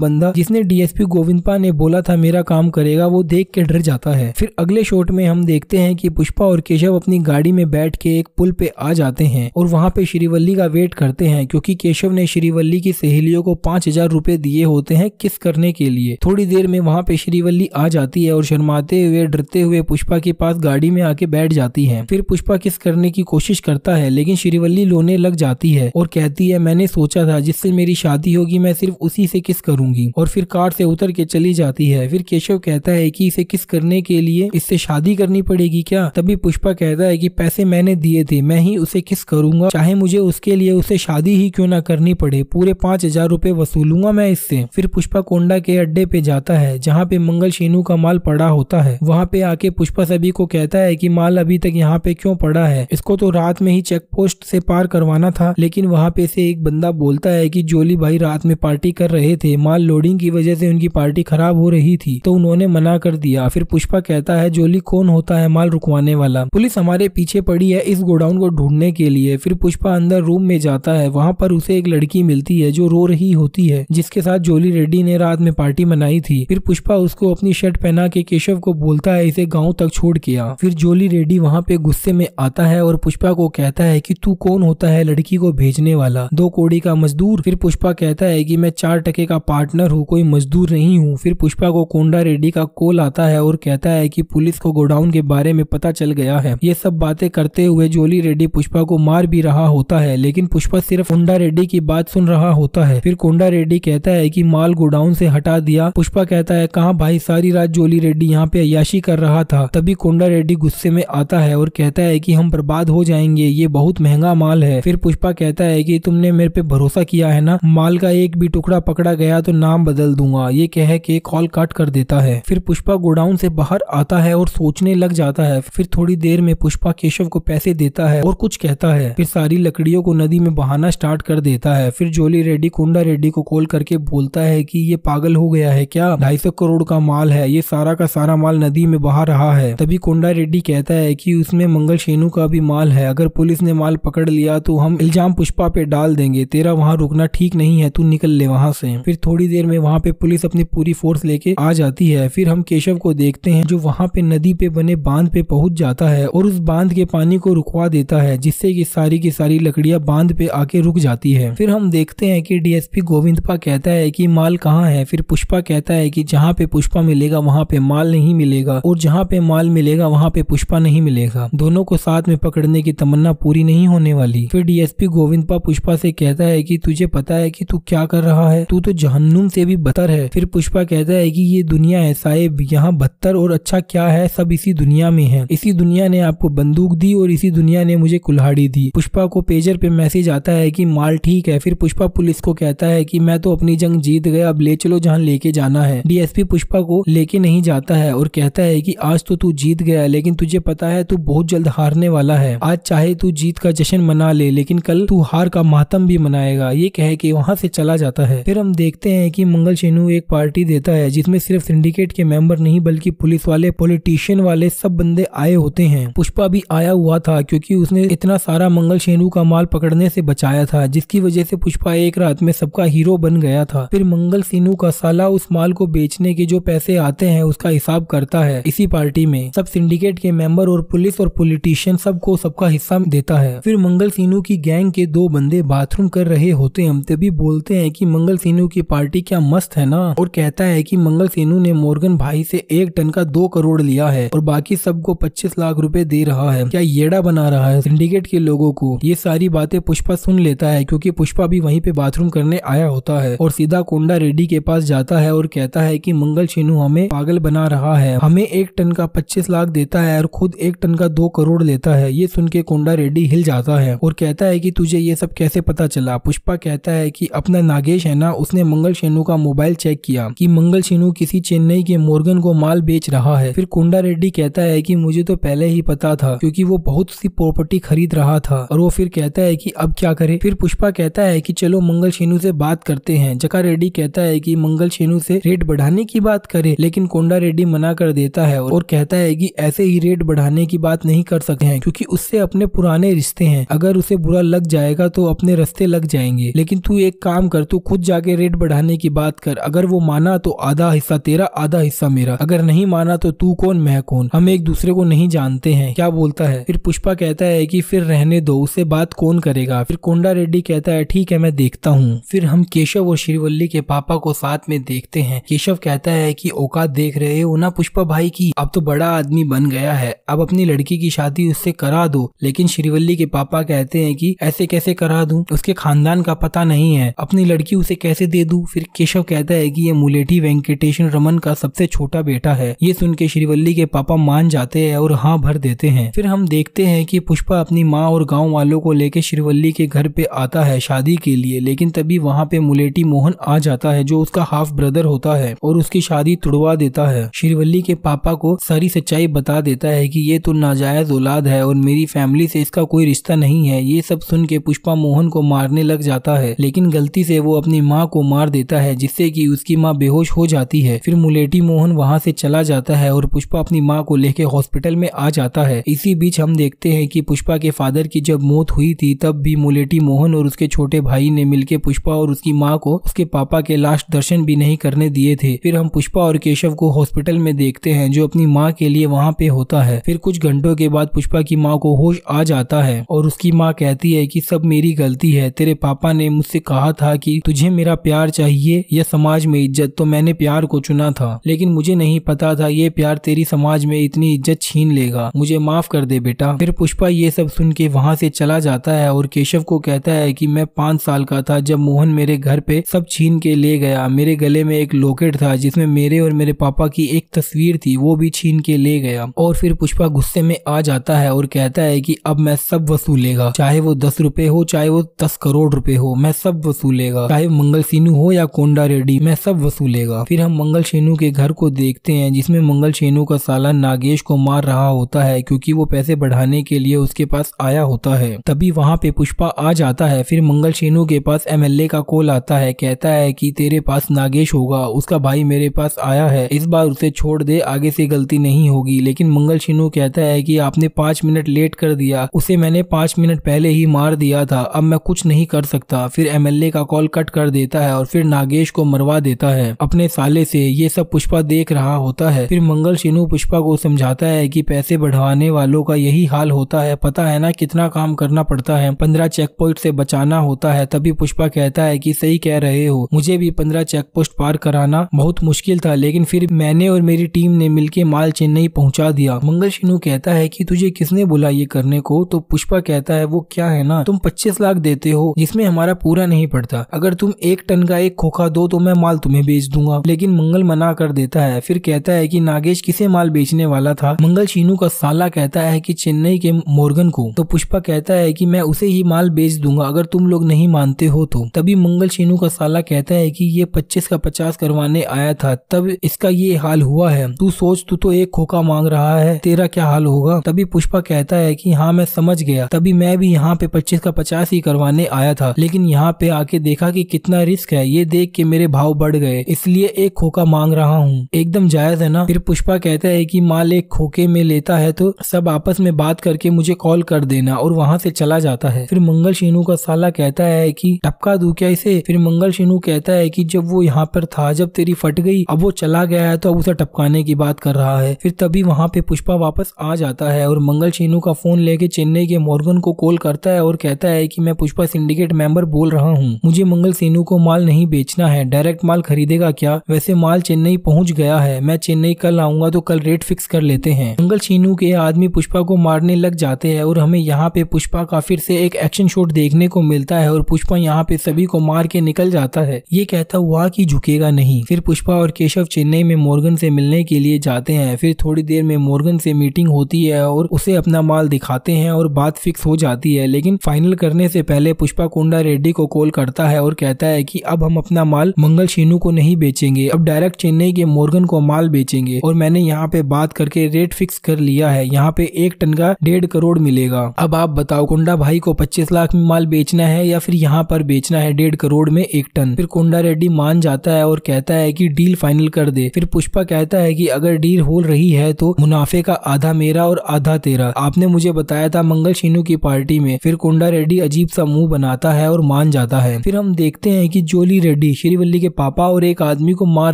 बंदा जिसने डीएसपी गोविंदपा ने बोला था मेरा काम करेगा वो देख के डर जाता है फिर अगले शॉट में हम देखते हैं कि पुष्पा और केशव अपनी गाड़ी में बैठ के एक पुल पे आ जाते हैं और वहाँ पे श्रीवल्ली का वेट करते हैं क्योंकि केशव ने श्रीवल्ली की सहेलियों को पांच हजार रूपए दिए होते हैं किस करने के लिए थोड़ी देर में वहाँ पे श्रीवल्ली आ जाती है और शर्माते हुए डरते हुए पुष्पा के पास गाड़ी में आके बैठ जाती है फिर पुष्पा किस करने की कोशिश करता है लेकिन श्रीवल्ली लोने लग जाती जाती है और कहती है मैंने सोचा था जिससे मेरी शादी होगी मैं सिर्फ उसी से किस करूंगी और फिर कार से उतर के चली जाती है फिर केशव कहता है कि इसे किस करने के लिए इससे शादी करनी पड़ेगी क्या तभी पुष्पा कहता है कि पैसे मैंने दिए थे मैं ही उसे किस करूंगा चाहे मुझे उसके लिए उसे शादी ही क्यों ना करनी पड़े पूरे पांच हजार रूपए वसूलूंगा मैं इससे फिर पुष्पा कोंडा के अड्डे पे जाता है जहाँ पे मंगल शेनू का माल पड़ा होता है वहाँ पे आके पुष्पा सभी को कहता है की माल अभी तक यहाँ पे क्यों पड़ा है इसको तो रात में ही चेक पोस्ट से पार करवाना था लेकिन वहाँ पे से एक बंदा बोलता है कि जोली भाई रात में पार्टी कर रहे थे माल लोडिंग की वजह से उनकी पार्टी खराब हो रही थी तो उन्होंने मना कर दिया फिर पुष्पा कहता है जोली कौन होता है माल रुकवाने वाला पुलिस हमारे पीछे पड़ी है इस गोडाउन को ढूंढने के लिए फिर पुष्पा अंदर रूम में जाता है वहाँ पर उसे एक लड़की मिलती है जो रो रही होती है जिसके साथ जोली रेड्डी ने रात में पार्टी मनाई थी फिर पुष्पा उसको अपनी शर्ट पहना के केशव को बोलता है इसे गाँव तक छोड़ के फिर जोली रेड्डी वहाँ पे गुस्से में आता है और पुष्पा को कहता है की तू कौन होता है लड़की को को भेजने वाला दो कोड़ी का मजदूर फिर पुष्पा कहता है कि मैं चार टके का पार्टनर हूँ कोई मजदूर नहीं हूँ फिर पुष्पा को कोंडा रेड्डी का कॉल आता है और कहता है कि पुलिस को गोडाउन के बारे में पता चल गया है ये सब बातें करते हुए जोली रेड्डी पुष्पा को मार भी रहा होता है लेकिन पुष्पा सिर्फ कोंडा रेड्डी की बात सुन रहा होता है फिर कोंडा रेड्डी कहता है की माल गोडाउन से हटा दिया पुष्पा कहता है कहा भाई सारी रात जोली रेड्डी यहाँ पे अयाशी कर रहा था तभी कोंडा रेड्डी गुस्से में आता है और कहता है की हम बर्बाद हो जाएंगे ये बहुत महंगा माल है फिर पुष्पा कहता है कि तुमने मेरे पे भरोसा किया है ना माल का एक भी टुकड़ा पकड़ा गया तो नाम बदल दूंगा ये कह के कॉल कट कर देता है फिर पुष्पा गोडाउन से बाहर आता है और सोचने लग जाता है फिर थोड़ी देर में पुष्पा केशव को पैसे देता है और कुछ कहता है फिर सारी लकड़ियों को नदी में बहाना स्टार्ट कर देता है फिर जोली रेड्डी कुंडा रेड्डी को कॉल करके बोलता है की ये पागल हो गया है क्या ढाई सौ करोड़ का माल है ये सारा का सारा माल नदी में बहा रहा है तभी कोंडा रेड्डी कहता है की उसमें मंगल शेनू का भी माल है अगर पुलिस ने माल पकड़ लिया तो हम इल्जाम इल्जाम पुष्पा पे डाल देंगे तेरा वहाँ रुकना ठीक नहीं है तू निकल ले वहाँ से फिर थोड़ी देर में वहाँ पे पुलिस अपनी पूरी फोर्स लेके आ जाती है फिर हम केशव को देखते हैं जो वहाँ पे नदी पे बने बांध पे पहुंच जाता है और उस बांध के पानी को रुकवा देता है जिससे की सारी की सारी लकड़िया बांध पे आके रुक जाती है फिर हम देखते हैं की डीएसपी गोविंदपा कहता है की माल कहाँ है फिर पुष्पा कहता है की जहाँ पे पुष्पा मिलेगा वहाँ पे माल नहीं मिलेगा और जहाँ पे माल मिलेगा वहाँ पे पुष्पा नहीं मिलेगा दोनों को साथ में पकड़ने की तमन्ना पूरी नहीं होने वाली फिर डीएसपी गोविंद पा पुष्पा से कहता है कि तुझे पता है कि तू क्या कर रहा है तू तो जहन्नुम से भी बदतर है फिर पुष्पा कहता है कि ये दुनिया है साहेब यहाँ बदतर और अच्छा क्या है सब इसी दुनिया में है इसी दुनिया ने आपको बंदूक दी और इसी दुनिया ने मुझे कुल्हाड़ी दी पुष्पा को पेजर पे मैसेज आता है की माल ठीक है फिर पुष्पा पुलिस को कहता है की मैं तो अपनी जंग जीत गया अब ले चलो जहाँ लेके जाना है डीएसपी पुष्पा को लेके नहीं जाता है और कहता है की आज तो तू जीत गया लेकिन तुझे पता है तू बहुत जल्द हारने वाला है आज चाहे तू जीत का जश्न मना ले लेकिन कल मंगल हार का मातम भी मनाएगा ये कह के वहाँ से चला जाता है फिर हम देखते हैं कि मंगल शेनु एक पार्टी देता है जिसमें सिर्फ सिंडिकेट के मेंबर नहीं बल्कि पुलिस वाले पॉलिटिशियन वाले सब बंदे आए होते हैं पुष्पा भी आया हुआ था क्योंकि उसने इतना सारा मंगल शेनु का माल पकड़ने से बचाया था जिसकी वजह से पुष्पा एक रात में सबका हीरो बन गया था फिर मंगल सेनू का साला उस माल को बेचने के जो पैसे आते हैं उसका हिसाब करता है इसी पार्टी में सब सिंडिकेट के मेंबर और पुलिस और पॉलिटिशियन सबको सबका हिस्सा देता है फिर मंगल सीनू की गैंग सिंह के दो बंदे बाथरूम कर रहे होते हैं तभी बोलते हैं कि मंगल सेनु की पार्टी क्या मस्त है ना और कहता है कि मंगल सेनु ने मोर्गन भाई से एक टन का दो करोड़ लिया है और बाकी सबको पच्चीस लाख रूपए दे रहा है क्या येड़ा बना रहा है सिंडिकेट के लोगो को ये सारी बातें पुष्पा सुन लेता है क्यूँकी पुष्पा भी वही पे बाथरूम करने आया होता है और सीधा कोंडा रेड्डी के पास जाता है और कहता है की मंगल सेनु हमें पागल बना रहा है हमें एक टन का पच्चीस लाख देता है और खुद एक टन का दो करोड़ लेता है ये सुन के कोंडा रेड्डी हिल जाता है और कहता है की तुझे ये सब कैसे पता चला पुष्पा कहता है कि अपना नागेश है ना उसने मंगल शेनु का मोबाइल चेक किया कि मंगल शेनु किसी चेन्नई के मोर्गन को माल बेच रहा है फिर कोंडा रेड्डी कहता है कि मुझे तो पहले ही पता था क्योंकि वो बहुत सी प्रॉपर्टी खरीद रहा था और वो फिर कहता है कि अब क्या करे फिर पुष्पा कहता है कि चलो मंगल शेनु से बात करते हैं जका रेड्डी कहता है कि मंगल शेनु से रेट बढ़ाने की बात करे लेकिन कोंडा रेड्डी मना कर देता है और कहता है कि ऐसे ही रेट बढ़ाने की बात नहीं कर सकते हैं क्योंकि उससे अपने पुराने रिश्ते हैं अगर उसे बुरा लग जाएगा तो अपने रस्ते लग जाएंगे लेकिन तू एक काम कर तू खुद जाके रेट बढ़ाने की बात कर अगर वो माना तो आधा हिस्सा तेरा आधा हिस्सा मेरा अगर नहीं माना तो तू कौन मैं कौन हम एक दूसरे को नहीं जानते हैं क्या बोलता है फिर पुष्पा कहता है की फिर रहने दो उसे बात कौन करेगा फिर कोंडा रेड्डी कहता है ठीक है मैं देखता हूँ फिर हम केशव और श्रीवल्ली के पापा को साथ में देखते हैं केशव कहता है कि औकात देख रहे हो ना पुष्पा भाई की अब तो बड़ा आदमी बन गया है अब अपनी लड़की की शादी उससे करा दो लेकिन श्रीवल्ली के पापा कहते हैं कि ऐसे कैसे कैसे करा दूं उसके खानदान का पता नहीं है अपनी लड़की उसे कैसे दे दूं फिर केशव कहता है कि ये मुलेठी वेंकटेशन रमन का सबसे छोटा बेटा है ये सुन के श्रीवल्ली के पापा मान जाते हैं और हाँ भर देते हैं फिर हम देखते हैं कि पुष्पा अपनी माँ और गाँव वालों को लेकर श्रीवल्ली के घर पे आता है शादी के लिए लेकिन तभी वहाँ पे मुलेटी मोहन आ जाता है जो उसका हाफ ब्रदर होता है और उसकी शादी तुड़वा देता है श्रीवल्ली के पापा को सारी सच्चाई बता देता है कि ये तो नाजायज औलाद है और मेरी फैमिली से इसका कोई रिश्ता नहीं है ये सब सुन के पुष्पा मोहन को मारने लग जाता है लेकिन गलती से वो अपनी माँ को मार देता है जिससे कि उसकी माँ बेहोश हो जाती है फिर मुलेटी मोहन वहाँ से चला जाता है और पुष्पा अपनी माँ को लेके हॉस्पिटल में आ जाता है इसी बीच हम देखते हैं कि पुष्पा के फादर की जब मौत हुई थी तब भी मुलेटी मोहन और उसके छोटे भाई ने मिलकर पुष्पा और उसकी माँ को उसके पापा के लास्ट दर्शन भी नहीं करने दिए थे फिर हम पुष्पा और केशव को हॉस्पिटल में देखते हैं जो अपनी माँ के लिए वहाँ पे होता है फिर कुछ घंटों के बाद पुष्पा की माँ को होश आ जाता है और उसकी माँ कहती है कि कि सब मेरी गलती है तेरे पापा ने मुझसे कहा था कि तुझे मेरा प्यार चाहिए या समाज में इज्जत तो मैंने प्यार को चुना था लेकिन मुझे नहीं पता था ये प्यार तेरी समाज में इतनी इज्जत छीन लेगा मुझे माफ कर दे बेटा फिर पुष्पा ये सब सुन के वहाँ से चला जाता है और केशव को कहता है की मैं पाँच साल का था जब मोहन मेरे घर पे सब छीन के ले गया मेरे गले में एक लोकेट था जिसमें मेरे और मेरे पापा की एक तस्वीर थी वो भी छीन के ले गया और फिर पुष्पा गुस्से में आ जाता है और कहता है कि अब मैं सब वसूलेगा चाहे वो दस रुपए हो चाहे वो दस करोड़ रुपए हो मैं सब वसूलेगा चाहे मंगल सीनू हो या कोंडा रेड्डी मैं सब वसूलेगा फिर हम मंगल शेनू के घर को देखते हैं जिसमें मंगल शेनू का साला नागेश को मार रहा होता है क्योंकि वो पैसे बढ़ाने के लिए उसके पास आया होता है तभी वहाँ पे पुष्पा आ जाता है फिर मंगल शेनू के पास एमएलए का कॉल आता है कहता है कि तेरे पास नागेश होगा उसका भाई मेरे पास आया है इस बार उसे छोड़ दे आगे से गलती नहीं होगी लेकिन मंगल शेनू कहता है कि आपने पांच मिनट लेट कर दिया उसे मैंने पांच मिनट पहले ही मार दिया था अब मैं कुछ नहीं कर सकता फिर एमएलए का कॉल कट कर देता है और फिर नागेश को मरवा देता है अपने साले से ये सब पुष्पा देख रहा होता है फिर मंगल शिनु पुष्पा को समझाता है कि पैसे बढ़वाने वालों का यही हाल होता है पता है ना कितना काम करना पड़ता है पंद्रह चेक पॉइंट से बचाना होता है तभी पुष्पा कहता है कि सही कह रहे हो मुझे भी पंद्रह चेक पोस्ट पार कराना बहुत मुश्किल था लेकिन फिर मैंने और मेरी टीम ने मिलकर माल चेन्नई पहुंचा दिया मंगल शिनु कहता है कि तुझे किसने बुला ये करने को तो पुष्पा कहता है वो क्या है ना ना हाँ, तुम पच्चीस लाख देते हो जिसमें हमारा पूरा नहीं पड़ता अगर तुम एक टन का एक खोखा दो तो मैं माल तुम्हें बेच दूंगा लेकिन मंगल मना कर देता है फिर कहता है की नागेश किसे माल बेचने वाला था मंगल शीनू का साला कहता है की चेन्नई के मोर्गन को तो पुष्पा कहता है कि मैं उसे ही माल बेच दूंगा अगर तुम लोग नहीं मानते हो तो तभी मंगल शीनू का साला कहता है कि ये पच्चीस का पचास करवाने आया था तब इसका ये हाल हुआ है तू सोच तू तो एक खोखा मांग रहा है तेरा क्या हाल होगा तभी पुष्पा कहता है की हाँ मैं समझ गया तभी मैं भी यहाँ पे पच्चीस का पचास ही करवाने आया था लेकिन यहाँ पे आके देखा कि कितना रिस्क है ये देख के मेरे भाव बढ़ गए इसलिए एक खोखा मांग रहा हूँ एकदम जायज है ना फिर पुष्पा कहता है की माल एक खोखे में लेता है तो सब आपस में बात करके मुझे कॉल कर देना और वहाँ से चला जाता है फिर मंगल शेनू का साला कहता है कि टपका दू क्या इसे फिर मंगल शेनू कहता है कि जब वो यहाँ पर था जब तेरी फट गई अब वो चला गया है तो अब उसे टपकाने की बात कर रहा है फिर तभी वहाँ पे पुष्पा वापस आ जाता है और मंगल शेनू का फोन लेके चेन्नई के मोर्गन को कॉल करता है और कहता है कि मैं पुष्पा सिंडिकेट मेंबर बोल रहा हूँ मुझे मंगल सेनू को माल नहीं बेचना है डायरेक्ट माल खरीदेगा क्या वैसे माल चेन्नई पहुँच गया है मैं चेन्नई कल आऊंगा तो कल रेट फिक्स कर लेते हैं मंगल सेनू के आदमी पुष्पा को मारने लग जाते हैं और हमें यहाँ पे पुष्पा का फिर से एक एक्शन शॉट देखने को मिलता है और पुष्पा यहाँ पे सभी को मार के निकल जाता है ये कहता हुआ की झुकेगा नहीं फिर पुष्पा और केशव चेन्नई में मोर्गन से मिलने के लिए जाते हैं फिर थोड़ी देर में मोर्गन से मीटिंग होती है और उसे अपना माल दिखाते हैं और बात फिक्स हो जाती है लेकिन फाइनल करने से पहले पुष्पा कोंडा रेड्डी को कॉल करता है और कहता है कि अब हम अपना माल मंगल शेनू को नहीं बेचेंगे अब डायरेक्ट चेन्नई के मोर्गन को माल बेचेंगे और मैंने यहाँ पे बात करके रेट फिक्स कर लिया है यहाँ पे एक टन का डेढ़ करोड़ मिलेगा अब आप बताओ कोंडा भाई को पच्चीस लाख में माल बेचना है या फिर यहाँ पर बेचना है डेढ़ करोड़ में एक टन फिर कोंडा रेड्डी मान जाता है और कहता है की डील फाइनल कर दे फिर पुष्पा कहता है की अगर डील हो रही है तो मुनाफे का आधा मेरा और आधा तेरा आपने मुझे बताया था मंगल शेनू की पार्टी में फिर गुंडा रेड्डी अजीब सा मुंह बनाता है और मान जाता है फिर हम देखते हैं कि जोली रेड्डी श्रीवल्ली के पापा और एक आदमी को मार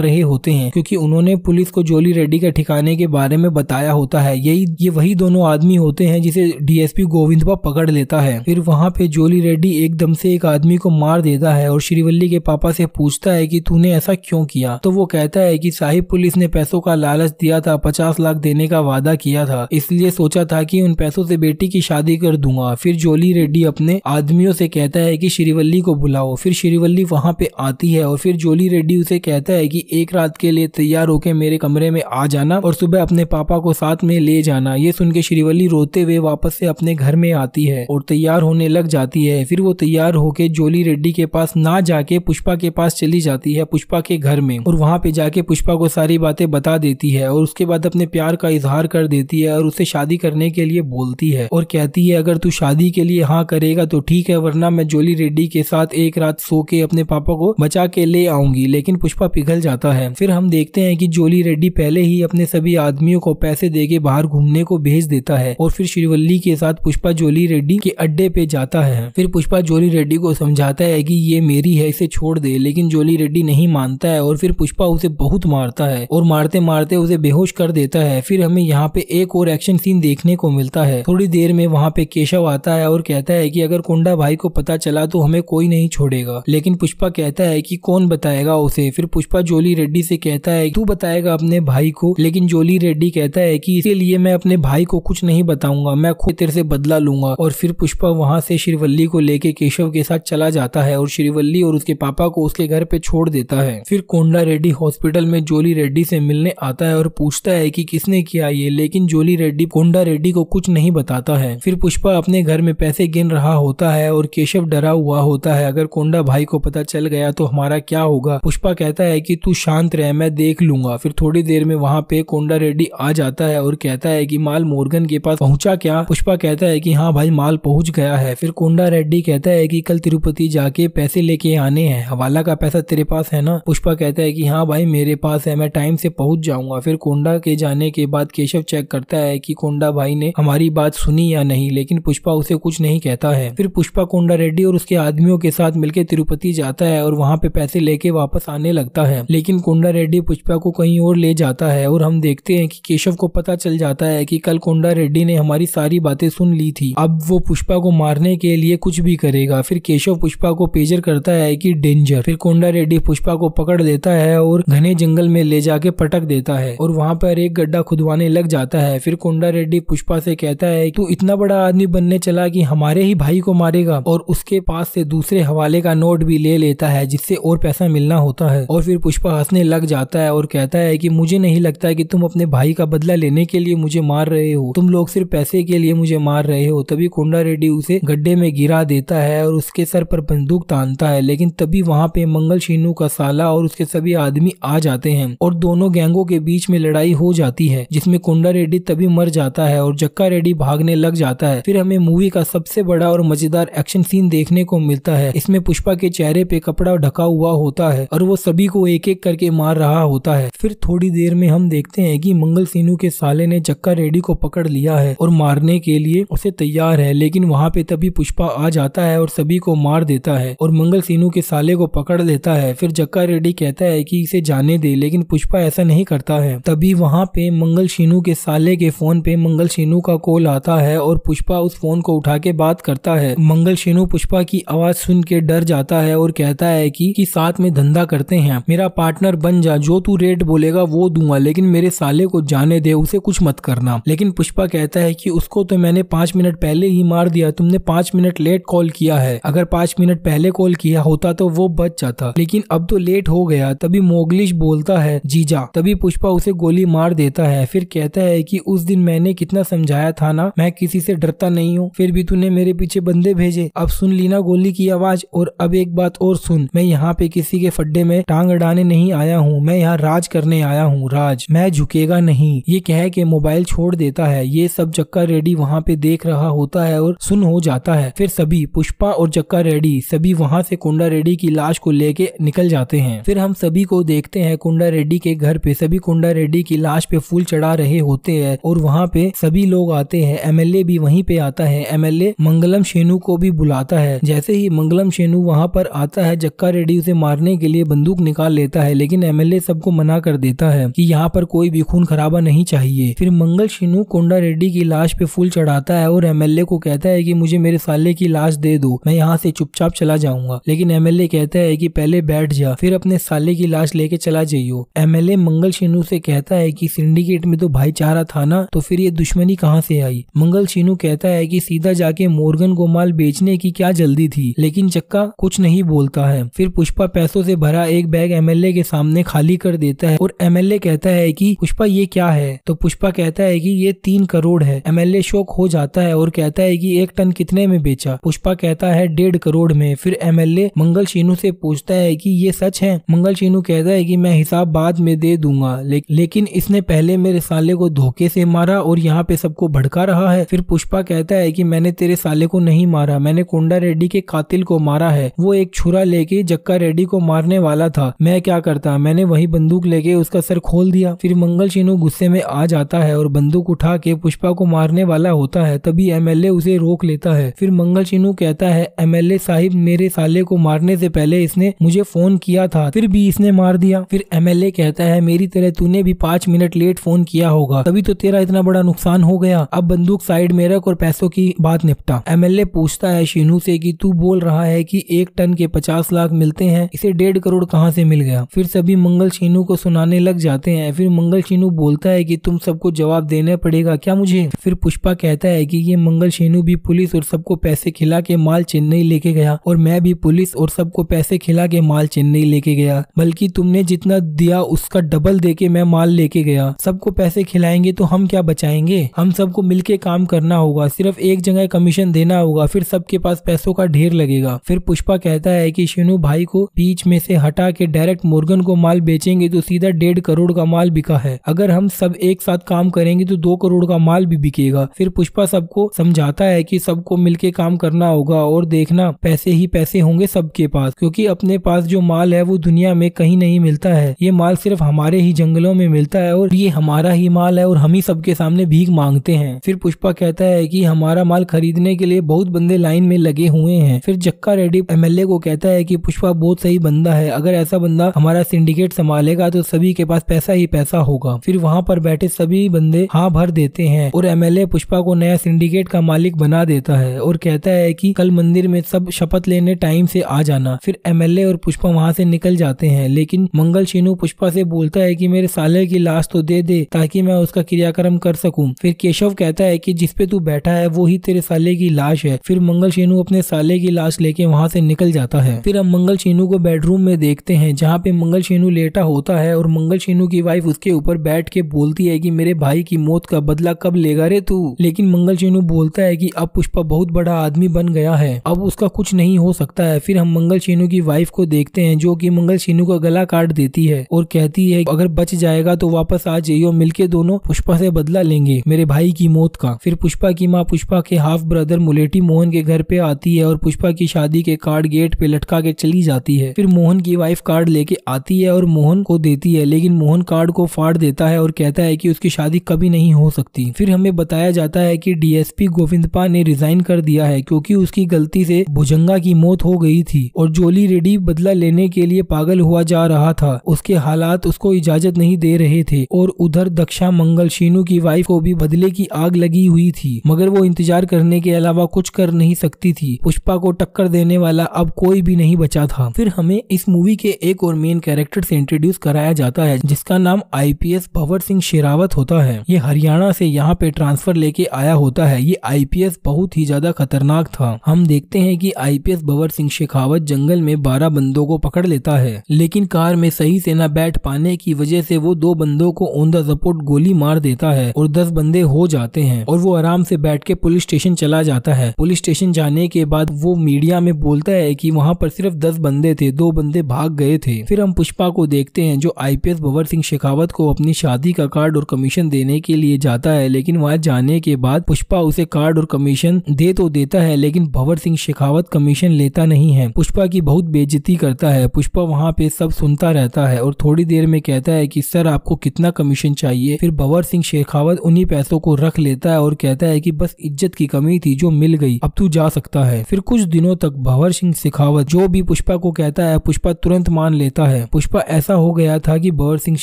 रहे होते हैं क्योंकि उन्होंने पुलिस को जोली रेड्डी के ठिकाने के बारे में बताया होता है यही ये वही दोनों आदमी होते हैं जिसे डीएसपी गोविंदपा पकड़ लेता है फिर वहाँ पे जोली रेड्डी एकदम से एक आदमी को मार देता है और श्रीवल्ली के पापा से पूछता है की तूने ऐसा क्यों किया तो वो कहता है की साहिब पुलिस ने पैसों का लालच दिया था पचास लाख देने का वादा किया था इसलिए सोचा था की उन पैसों से बेटी की शादी कर दूंगा फिर जोली रेड्डी रेड्डी अपने आदमियों से कहता है कि श्रीवल्ली को बुलाओ फिर श्रीवल्ली वहां पे आती है और फिर जोली रेड्डी उसे कहता है कि एक रात के लिए तैयार होके मेरे कमरे में आ जाना और सुबह अपने पापा को साथ में ले जाना ये सुन के श्रीवल्ली रोते हुए वापस से अपने घर में आती है और तैयार होने लग जाती है फिर वो तैयार होके जोली रेड्डी के पास ना जाके पुष्पा के पास चली जाती है पुष्पा के घर में और वहां पे जाके पुष्पा को सारी बातें बता देती है और उसके बाद अपने प्यार का इजहार कर देती है और उसे शादी करने के लिए बोलती है और कहती है अगर तू शादी के लिए हाँ करेगा तो ठीक है वरना मैं जोली रेड्डी के साथ एक रात सो के अपने पापा को बचा के ले आऊंगी लेकिन पुष्पा पिघल जाता है फिर हम देखते हैं कि जोली रेड्डी पहले ही अपने सभी आदमियों को पैसे दे के बाहर घूमने को भेज देता है और फिर श्रीवल्ली के साथ पुष्पा जोली रेड्डी के अड्डे पे जाता है फिर पुष्पा जोली रेड्डी को समझाता है कि ये मेरी है इसे छोड़ दे लेकिन जोली रेड्डी नहीं मानता है और फिर पुष्पा उसे बहुत मारता है और मारते मारते उसे बेहोश कर देता है फिर हमें यहाँ पे एक और एक्शन सीन देखने को मिलता है थोड़ी देर में वहाँ पे केशव आता है और कहता है है कि अगर कोंडा भाई को पता चला तो हमें कोई नहीं छोड़ेगा लेकिन पुष्पा कहता है कि कौन बताएगा उसे फिर पुष्पा जोली रेड्डी से कहता है तू बताएगा अपने भाई को लेकिन जोली रेड्डी कहता है कि इसके लिए मैं अपने भाई को कुछ नहीं बताऊंगा मैं खुद तेरे से बदला लूंगा और फिर पुष्पा वहां से श्रीवल्ली को लेके केशव के साथ चला जाता है और श्रीवल्ली और उसके पापा को उसके घर पे छोड़ देता है फिर कोंडा रेड्डी हॉस्पिटल में जोली रेड्डी से मिलने आता है और पूछता है कि किसने किया ये लेकिन जोली रेड्डी कोंडा रेड्डी को कुछ नहीं बताता है फिर पुष्पा अपने घर में पैसे गिन रहा होता है और केशव डरा हुआ होता है अगर कोंडा भाई को पता चल गया तो हमारा क्या होगा पुष्पा कहता है कि तू शांत रह मैं देख लूंगा फिर थोड़ी देर में वहाँ पे कोंडा रेड्डी आ जाता है और कहता है कि माल मोर्गन के पास पहुंचा क्या पुष्पा कहता है कि हाँ भाई माल पहुंच गया है फिर कोंडा रेड्डी कहता है कि कल तिरुपति जाके पैसे लेके आने हैं हवाला का पैसा तेरे पास है ना पुष्पा कहता है कि हाँ भाई मेरे पास है मैं टाइम से पहुंच जाऊंगा फिर कोंडा के जाने के बाद केशव चेक करता है कि कोंडा भाई ने हमारी बात सुनी या नहीं लेकिन पुष्पा उसे कुछ नहीं कहता है फिर पुष्पा कोंडा रेड्डी और उसके आदमियों के साथ मिलकर तिरुपति जाता है और वहाँ पे पैसे लेके वापस आने लगता है लेकिन कोंडा रेड्डी पुष्पा को कहीं और ले जाता है और हम देखते हैं कि केशव को पता चल जाता है कि कल कोंडा रेड्डी ने हमारी सारी बातें सुन ली थी अब वो पुष्पा को मारने के लिए कुछ भी करेगा फिर केशव पुष्पा को पेजर करता है कि डेंजर फिर कोंडा रेड्डी पुष्पा को पकड़ देता है और घने जंगल में ले जाके पटक देता है और वहाँ पर एक गड्ढा खुदवाने लग जाता है फिर कोंडा रेड्डी पुष्पा से कहता है तू इतना बड़ा आदमी बनने चला की हमारे तुम्हारे ही भाई को मारेगा और उसके पास से दूसरे हवाले का नोट भी ले लेता है जिससे और पैसा मिलना होता है और फिर पुष्पा हंसने लग जाता है और कहता है कि मुझे नहीं लगता कि तुम अपने भाई का बदला लेने के लिए मुझे मार रहे हो तुम लोग सिर्फ पैसे के लिए मुझे मार रहे हो तभी कुंडा रेड्डी उसे गड्ढे में गिरा देता है और उसके सर पर बंदूक तानता है लेकिन तभी वहाँ पे मंगल शीनू का साला और उसके सभी आदमी आ जाते हैं और दोनों गैंगों के बीच में लड़ाई हो जाती है जिसमे कोंडा रेड्डी तभी मर जाता है और जक्का रेड्डी भागने लग जाता है फिर हमें मूवी का सबसे बड़ा और मजेदार एक्शन सीन देखने को मिलता है इसमें पुष्पा के चेहरे पे कपड़ा ढका हुआ होता है और वो सभी को एक एक करके मार रहा होता है फिर थोड़ी देर में हम देखते हैं कि मंगल सीनू के साले ने चक्का रेड्डी को पकड़ लिया है और मारने के लिए उसे तैयार है लेकिन वहाँ पे तभी पुष्पा आ जाता है और सभी को मार देता है और मंगल सीनू के साले को पकड़ लेता है फिर जक्का रेड्डी कहता है कि इसे जाने दे लेकिन पुष्पा ऐसा नहीं करता है तभी वहाँ पे मंगल सीनू के साले के फोन पे मंगल सीनू का कॉल आता है और पुष्पा उस फोन को उठा के बात बात करता है मंगल शेनु पुष्पा की आवाज सुन के डर जाता है और कहता है कि, कि साथ में धंधा करते हैं मेरा पार्टनर बन जा जो तू रेट बोलेगा वो दूंगा लेकिन मेरे साले को जाने दे उसे कुछ मत करना लेकिन पुष्पा कहता है कि उसको तो मैंने पांच मिनट पहले ही मार दिया तुमने पांच मिनट लेट कॉल किया है अगर पांच मिनट पहले कॉल किया होता तो वो बच जाता लेकिन अब तो लेट हो गया तभी मोगलिश बोलता है जीजा तभी पुष्पा उसे गोली मार देता है फिर कहता है कि उस दिन मैंने कितना समझाया था ना मैं किसी से डरता नहीं हूँ फिर भी तूने मेरे मेरे पीछे बंदे भेजे अब सुन लीना गोली की आवाज और अब एक बात और सुन मैं यहाँ पे किसी के फड्डे में टांग अड़ाने नहीं आया हूँ मैं यहाँ राज करने आया हूँ राज मैं झुकेगा नहीं ये कह के मोबाइल छोड़ देता है ये सब जक्का रेड्डी वहाँ पे देख रहा होता है और सुन हो जाता है फिर सभी पुष्पा और जक्का रेड्डी सभी वहाँ से कुंडा रेड्डी की लाश को लेके निकल जाते हैं फिर हम सभी को देखते हैं कुंडा रेड्डी के घर पे सभी कुंडा रेड्डी की लाश पे फूल चढ़ा रहे होते हैं और वहाँ पे सभी लोग आते हैं एमएलए भी वहीं पे आता है एमएलए मंगलम शेनु को भी बुलाता है जैसे ही मंगलम शेनु वहाँ पर आता है जक्का रेड्डी उसे मारने के लिए बंदूक निकाल लेता है लेकिन एमएलए सबको मना कर देता है कि यहाँ पर कोई भी खून खराबा नहीं चाहिए फिर मंगल शेनु कोंडा रेड्डी की लाश पे फूल चढ़ाता है और एमएलए को कहता है की मुझे मेरे साले की लाश दे दो मैं यहाँ से चुपचाप चला जाऊंगा लेकिन एमएलए कहता है की पहले बैठ जा फिर अपने साले की लाश लेके चला जाइयो एमएलए मंगल शेनू से कहता है कि सिंडिकेट में तो भाईचारा था ना तो फिर ये दुश्मनी कहाँ से आई मंगल शेनु कहता है कि सीधा जाके मोर मोर्गन को माल बेचने की क्या जल्दी थी लेकिन चक्का कुछ नहीं बोलता है फिर पुष्पा पैसों से भरा एक बैग एमएलए के सामने खाली कर देता है और एमएलए कहता है कि पुष्पा ये क्या है तो पुष्पा कहता है कि ये तीन करोड़ है एमएलए शोक हो जाता है और कहता है कि एक टन कितने में बेचा पुष्पा कहता है डेढ़ करोड़ में फिर एमएलए मंगल शीनू से पूछता है कि ये सच है मंगल शीनू कहता है कि मैं हिसाब बाद में दे दूंगा ले, लेकिन इसने पहले मेरे साले को धोखे से मारा और यहाँ पे सबको भड़का रहा है फिर पुष्पा कहता है कि मैंने तेरे साले को नहीं मारा मैंने कोंडा रेड्डी के कातिल को मारा है वो एक छुरा लेके जक्का रेड्डी को मारने वाला था मैं क्या करता मैंने वही बंदूक लेके उसका सर खोल दिया फिर मंगल शिनू गुस्से में आ जाता है और बंदूक उठा के पुष्पा को मारने वाला होता है तभी एमएलए उसे रोक लेता है फिर मंगल शिनू कहता है एमएलए साहिब मेरे साले को मारने से पहले इसने मुझे फोन किया था फिर भी इसने मार दिया फिर एमएलए कहता है मेरी तरह तूने भी पांच मिनट लेट फोन किया होगा तभी तो तेरा इतना बड़ा नुकसान हो गया अब बंदूक साइड में रख और पैसों की बात निपटा था एमएलए पूछता है शीनू से कि तू बोल रहा है कि एक टन के पचास लाख मिलते हैं इसे डेढ़ करोड़ कहाँ से मिल गया फिर सभी मंगल शीनू को सुनाने लग जाते हैं फिर मंगल शीनू बोलता है की तुम सबको जवाब देना पड़ेगा क्या मुझे फिर पुष्पा कहता है कि ये मंगल शीनू भी पुलिस और सबको पैसे खिला के माल चेन्नई लेके गया और मैं भी पुलिस और सबको पैसे खिला के माल चेन्नई लेके गया बल्कि तुमने जितना दिया उसका डबल दे के मैं माल लेके गया सबको पैसे खिलाएंगे तो हम क्या बचाएंगे हम सबको मिलके काम करना होगा सिर्फ एक जगह कमीशन कमीशन देना होगा फिर सबके पास पैसों का ढेर लगेगा फिर पुष्पा कहता है कि शिनू भाई को बीच में से हटा के डायरेक्ट मोर्गन को माल बेचेंगे तो सीधा डेढ़ करोड़ का माल बिका है अगर हम सब एक साथ काम करेंगे तो दो करोड़ का माल भी बिकेगा फिर पुष्पा सबको समझाता है की सबको मिलकर काम करना होगा और देखना पैसे ही पैसे होंगे सबके पास क्योंकि अपने पास जो माल है वो दुनिया में कहीं नहीं मिलता है ये माल सिर्फ हमारे ही जंगलों में मिलता है और ये हमारा ही माल है और हम ही सबके सामने भीख मांगते हैं फिर पुष्पा कहता है कि हमारा माल खरीदने के लिए बहुत बंदे लाइन में लगे हुए हैं फिर जक्का रेड्डी एमएलए को कहता है कि पुष्पा बहुत सही बंदा है अगर ऐसा बंदा हमारा सिंडिकेट संभालेगा तो सभी के पास पैसा ही पैसा होगा फिर वहाँ पर बैठे सभी बंदे हाँ भर देते हैं और एमएलए पुष्पा को नया सिंडिकेट का मालिक बना देता है और कहता है की कल मंदिर में सब शपथ लेने टाइम से आ जाना फिर एमएलए और पुष्पा वहाँ से निकल जाते हैं लेकिन मंगल शिनू पुष्पा से बोलता है कि मेरे साले की लाश तो दे दे ताकि मैं उसका क्रियाक्रम कर सकूं फिर केशव कहता है कि जिसपे तू बैठा है वो ही तेरे साले की की लाश है फिर मंगल शेनू अपने साले की लाश लेके वहाँ से निकल जाता है फिर हम मंगल शेनू को बेडरूम में देखते हैं जहाँ पे मंगल शेनू लेटा होता है और मंगल शेनू की वाइफ उसके ऊपर बैठ के बोलती है की मेरे भाई की मौत का बदला कब लेगा रे तू लेकिन मंगल शेनू बोलता है की अब पुष्पा बहुत बड़ा आदमी बन गया है अब उसका कुछ नहीं हो सकता है फिर हम मंगल शेनू की वाइफ को देखते हैं जो की मंगल शेनू का गला काट देती है और कहती है अगर बच जाएगा तो वापस आ जाइयो मिलके दोनों पुष्पा से बदला लेंगे मेरे भाई की मौत का फिर पुष्पा की माँ पुष्पा के हाफ ब्रदर लेकर मुलेटी मोहन के घर पे आती है और पुष्पा की शादी के कार्ड गेट पे लटका के चली जाती है फिर मोहन की वाइफ कार्ड लेके आती है और मोहन को देती है लेकिन मोहन कार्ड को फाड़ देता है और कहता है की उसकी शादी कभी नहीं हो सकती फिर हमें बताया जाता है की डीएसपी गोविंदपा ने रिजाइन कर दिया है क्यूँकी उसकी गलती से भुजंगा की मौत हो गई थी और जोली रेड्डी बदला लेने के लिए पागल हुआ जा रहा था उसके हालात उसको इजाजत नहीं दे रहे थे और उधर दक्षा मंगल शीनू की वाइफ को भी बदले की आग लगी हुई थी मगर वो इंतजार करने के अलावा कुछ कर नहीं सकती थी पुष्पा को टक्कर देने वाला अब कोई भी नहीं बचा था फिर हमें इस मूवी के एक और मेन कैरेक्टर से इंट्रोड्यूस कराया जाता है जिसका नाम आईपीएस भवर सिंह शेरावत होता है ये हरियाणा से यहाँ पे ट्रांसफर लेके आया होता है ये आईपीएस बहुत ही ज्यादा खतरनाक था हम देखते हैं कि आईपीएस भवर सिंह शेखावत जंगल में बारह बंदों को पकड़ लेता है लेकिन कार में सही से न बैठ पाने की वजह से वो दो बंदों को ऑन द सपोर्ट गोली मार देता है और दस बंदे हो जाते हैं और वो आराम से बैठ के पुलिस स्टेशन चला जाता जाता है पुलिस स्टेशन जाने के बाद वो मीडिया में बोलता है कि वहाँ पर सिर्फ दस बंदे थे दो बंदे भाग गए थे फिर हम पुष्पा को देखते हैं जो आईपीएस भवर सिंह शेखावत को अपनी शादी का कार्ड और कमीशन देने के लिए जाता है लेकिन वहाँ जाने के बाद पुष्पा उसे कार्ड और कमीशन दे तो देता है लेकिन भवर सिंह शेखावत कमीशन लेता नहीं है पुष्पा की बहुत बेजती करता है पुष्पा वहाँ पे सब सुनता रहता है और थोड़ी देर में कहता है कि सर आपको कितना कमीशन चाहिए फिर भवर सिंह शेखावत उन्हीं पैसों को रख लेता है और कहता है की बस इज्जत की कमी थी जो जो मिल गई अब तू जा सकता है फिर कुछ दिनों तक भंवर सिंह शेखावत जो भी पुष्पा को कहता है पुष्पा तुरंत मान लेता है पुष्पा ऐसा हो गया था कि भंवर सिंह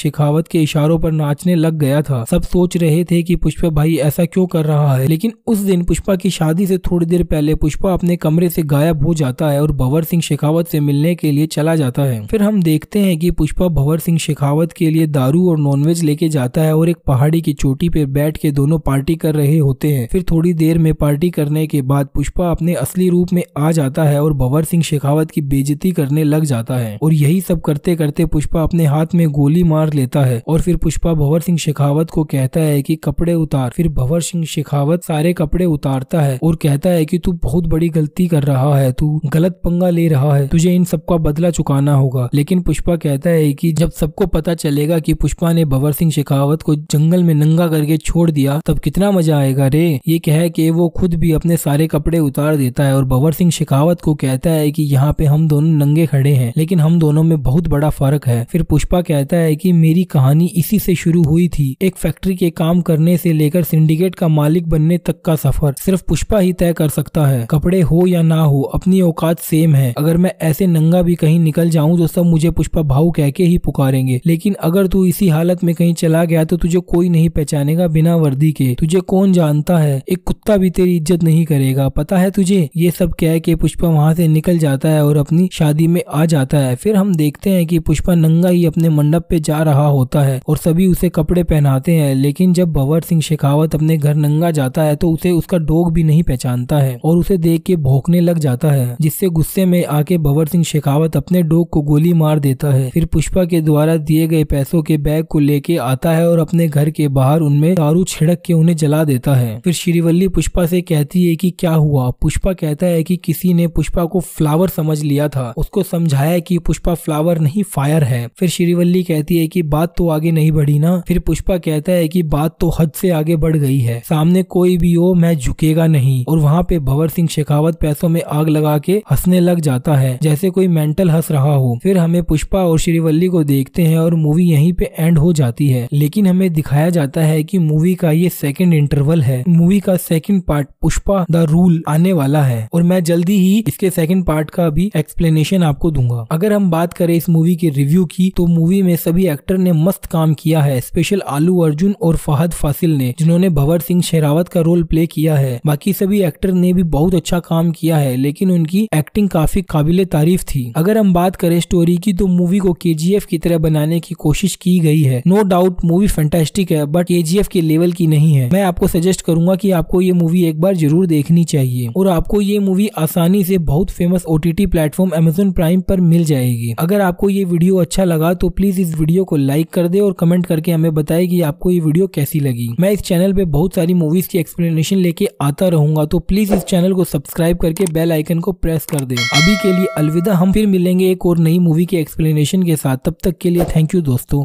शेखावत के इशारों पर नाचने लग गया था सब सोच रहे थे कि पुष्पा भाई ऐसा क्यों कर रहा है लेकिन उस दिन पुष्पा की शादी से थोड़ी देर पहले पुष्पा अपने कमरे से गायब हो जाता है और भंवर सिंह शेखावत से मिलने के लिए चला जाता है फिर हम देखते हैं कि पुष्पा भंवर सिंह शेखावत के लिए दारू और नॉनवेज लेके जाता है और एक पहाड़ी की चोटी पे बैठ के दोनों पार्टी कर रहे होते हैं फिर थोड़ी देर में पार्टी कर करने के बाद पुष्पा अपने असली रूप में आ जाता है और भंवर सिंह शेखावत की बेजती करने लग जाता है और यही सब करते करते पुष्पा अपने हाथ में गोली मार लेता है और फिर पुष्पा भंवर सिंह शेखावत को कहता है की कपड़े उतार फिर भंवर सिंह शेखावत सारे कपड़े उतारता है और कहता है की तू बहुत बड़ी गलती कर रहा है तू गलत पंगा ले रहा है तुझे इन सबका बदला चुकाना होगा लेकिन पुष्पा कहता है कि जब सबको पता चलेगा कि पुष्पा ने भंवर सिंह शेखावत को जंगल में नंगा करके छोड़ दिया तब कितना मजा आएगा रे ये कह के वो खुद भी भी अपने सारे कपड़े उतार देता है और भवर सिंह शेखावत को कहता है कि यहाँ पे हम दोनों नंगे खड़े हैं लेकिन हम दोनों में बहुत बड़ा फर्क है फिर पुष्पा कहता है कि मेरी कहानी इसी से शुरू हुई थी एक फैक्ट्री के काम करने से लेकर सिंडिकेट का मालिक बनने तक का सफर सिर्फ पुष्पा ही तय कर सकता है कपड़े हो या ना हो अपनी औकात सेम है अगर मैं ऐसे नंगा भी कहीं निकल जाऊं तो सब मुझे पुष्पा भाऊ कह के ही पुकारेंगे लेकिन अगर तू इसी हालत में कहीं चला गया तो तुझे कोई नहीं पहचानेगा बिना वर्दी के तुझे कौन जानता है एक कुत्ता भी तेरी इज्जत मदद नहीं करेगा पता है तुझे ये सब कह के पुष्पा वहाँ से निकल जाता है और अपनी शादी में आ जाता है फिर हम देखते हैं कि पुष्पा नंगा ही अपने मंडप पे जा रहा होता है और सभी उसे कपड़े पहनाते हैं लेकिन जब भवर सिंह शेखावत अपने घर नंगा जाता है तो उसे उसका डोग भी नहीं पहचानता है और उसे देख के भोंकने लग जाता है जिससे गुस्से में आके भवर सिंह शेखावत अपने डोग को गोली मार देता है फिर पुष्पा के द्वारा दिए गए पैसों के बैग को लेके आता है और अपने घर के बाहर उनमें दारू छिड़क के उन्हें जला देता है फिर श्रीवल्ली पुष्पा से कहती कहती है कि क्या हुआ पुष्पा कहता है कि किसी ने पुष्पा को फ्लावर समझ लिया था उसको समझाया कि पुष्पा फ्लावर नहीं फायर है फिर श्रीवल्ली कहती है कि बात तो आगे नहीं बढ़ी ना फिर पुष्पा कहता है कि बात तो हद से आगे बढ़ गई है सामने कोई भी हो मैं झुकेगा नहीं और वहाँ पे भंवर सिंह शेखावत पैसों में आग लगा के हंसने लग जाता है जैसे कोई मेंटल हंस रहा हो फिर हमें पुष्पा और श्रीवल्ली को देखते हैं और मूवी यहीं पे एंड हो जाती है लेकिन हमें दिखाया जाता है कि मूवी का ये सेकंड इंटरवल है मूवी का second part Pushpa Pushpa the rule आने वाला है और मैं जल्दी ही इसके सेकंड पार्ट का भी एक्सप्लेनेशन आपको दूंगा अगर हम बात करें इस मूवी के रिव्यू की तो मूवी में सभी एक्टर ने मस्त काम किया है स्पेशल आलू अर्जुन और फहद फासिल ने जिन्होंने भंवर सिंह शेरावत का रोल प्ले किया है बाकी सभी एक्टर ने भी बहुत अच्छा काम किया है लेकिन उनकी एक्टिंग काफी काबिल तारीफ थी अगर हम बात करें स्टोरी की तो मूवी को के की तरह बनाने की कोशिश की गई है नो डाउट मूवी फैंटेस्टिक है बट के के लेवल की नहीं है मैं आपको सजेस्ट करूंगा की आपको ये मूवी एक बार जरूर जरूर देखनी चाहिए और आपको ये मूवी आसानी से बहुत famous O T T platform Amazon Prime पर मिल जाएगी अगर आपको ये वीडियो अच्छा लगा तो प्लीज इस वीडियो को लाइक कर दे और कमेंट करके हमें बताए की आपको ये वीडियो कैसी लगी मैं इस चैनल पे बहुत सारी मूवीज की एक्सप्लेनेशन लेके आता रहूंगा तो प्लीज इस चैनल को सब्सक्राइब करके बेल आइकन को प्रेस कर दे अभी के लिए अलविदा हम फिर मिलेंगे एक और नई मूवी के एक्सप्लेनेशन के साथ तब तक के लिए थैंक यू दोस्तों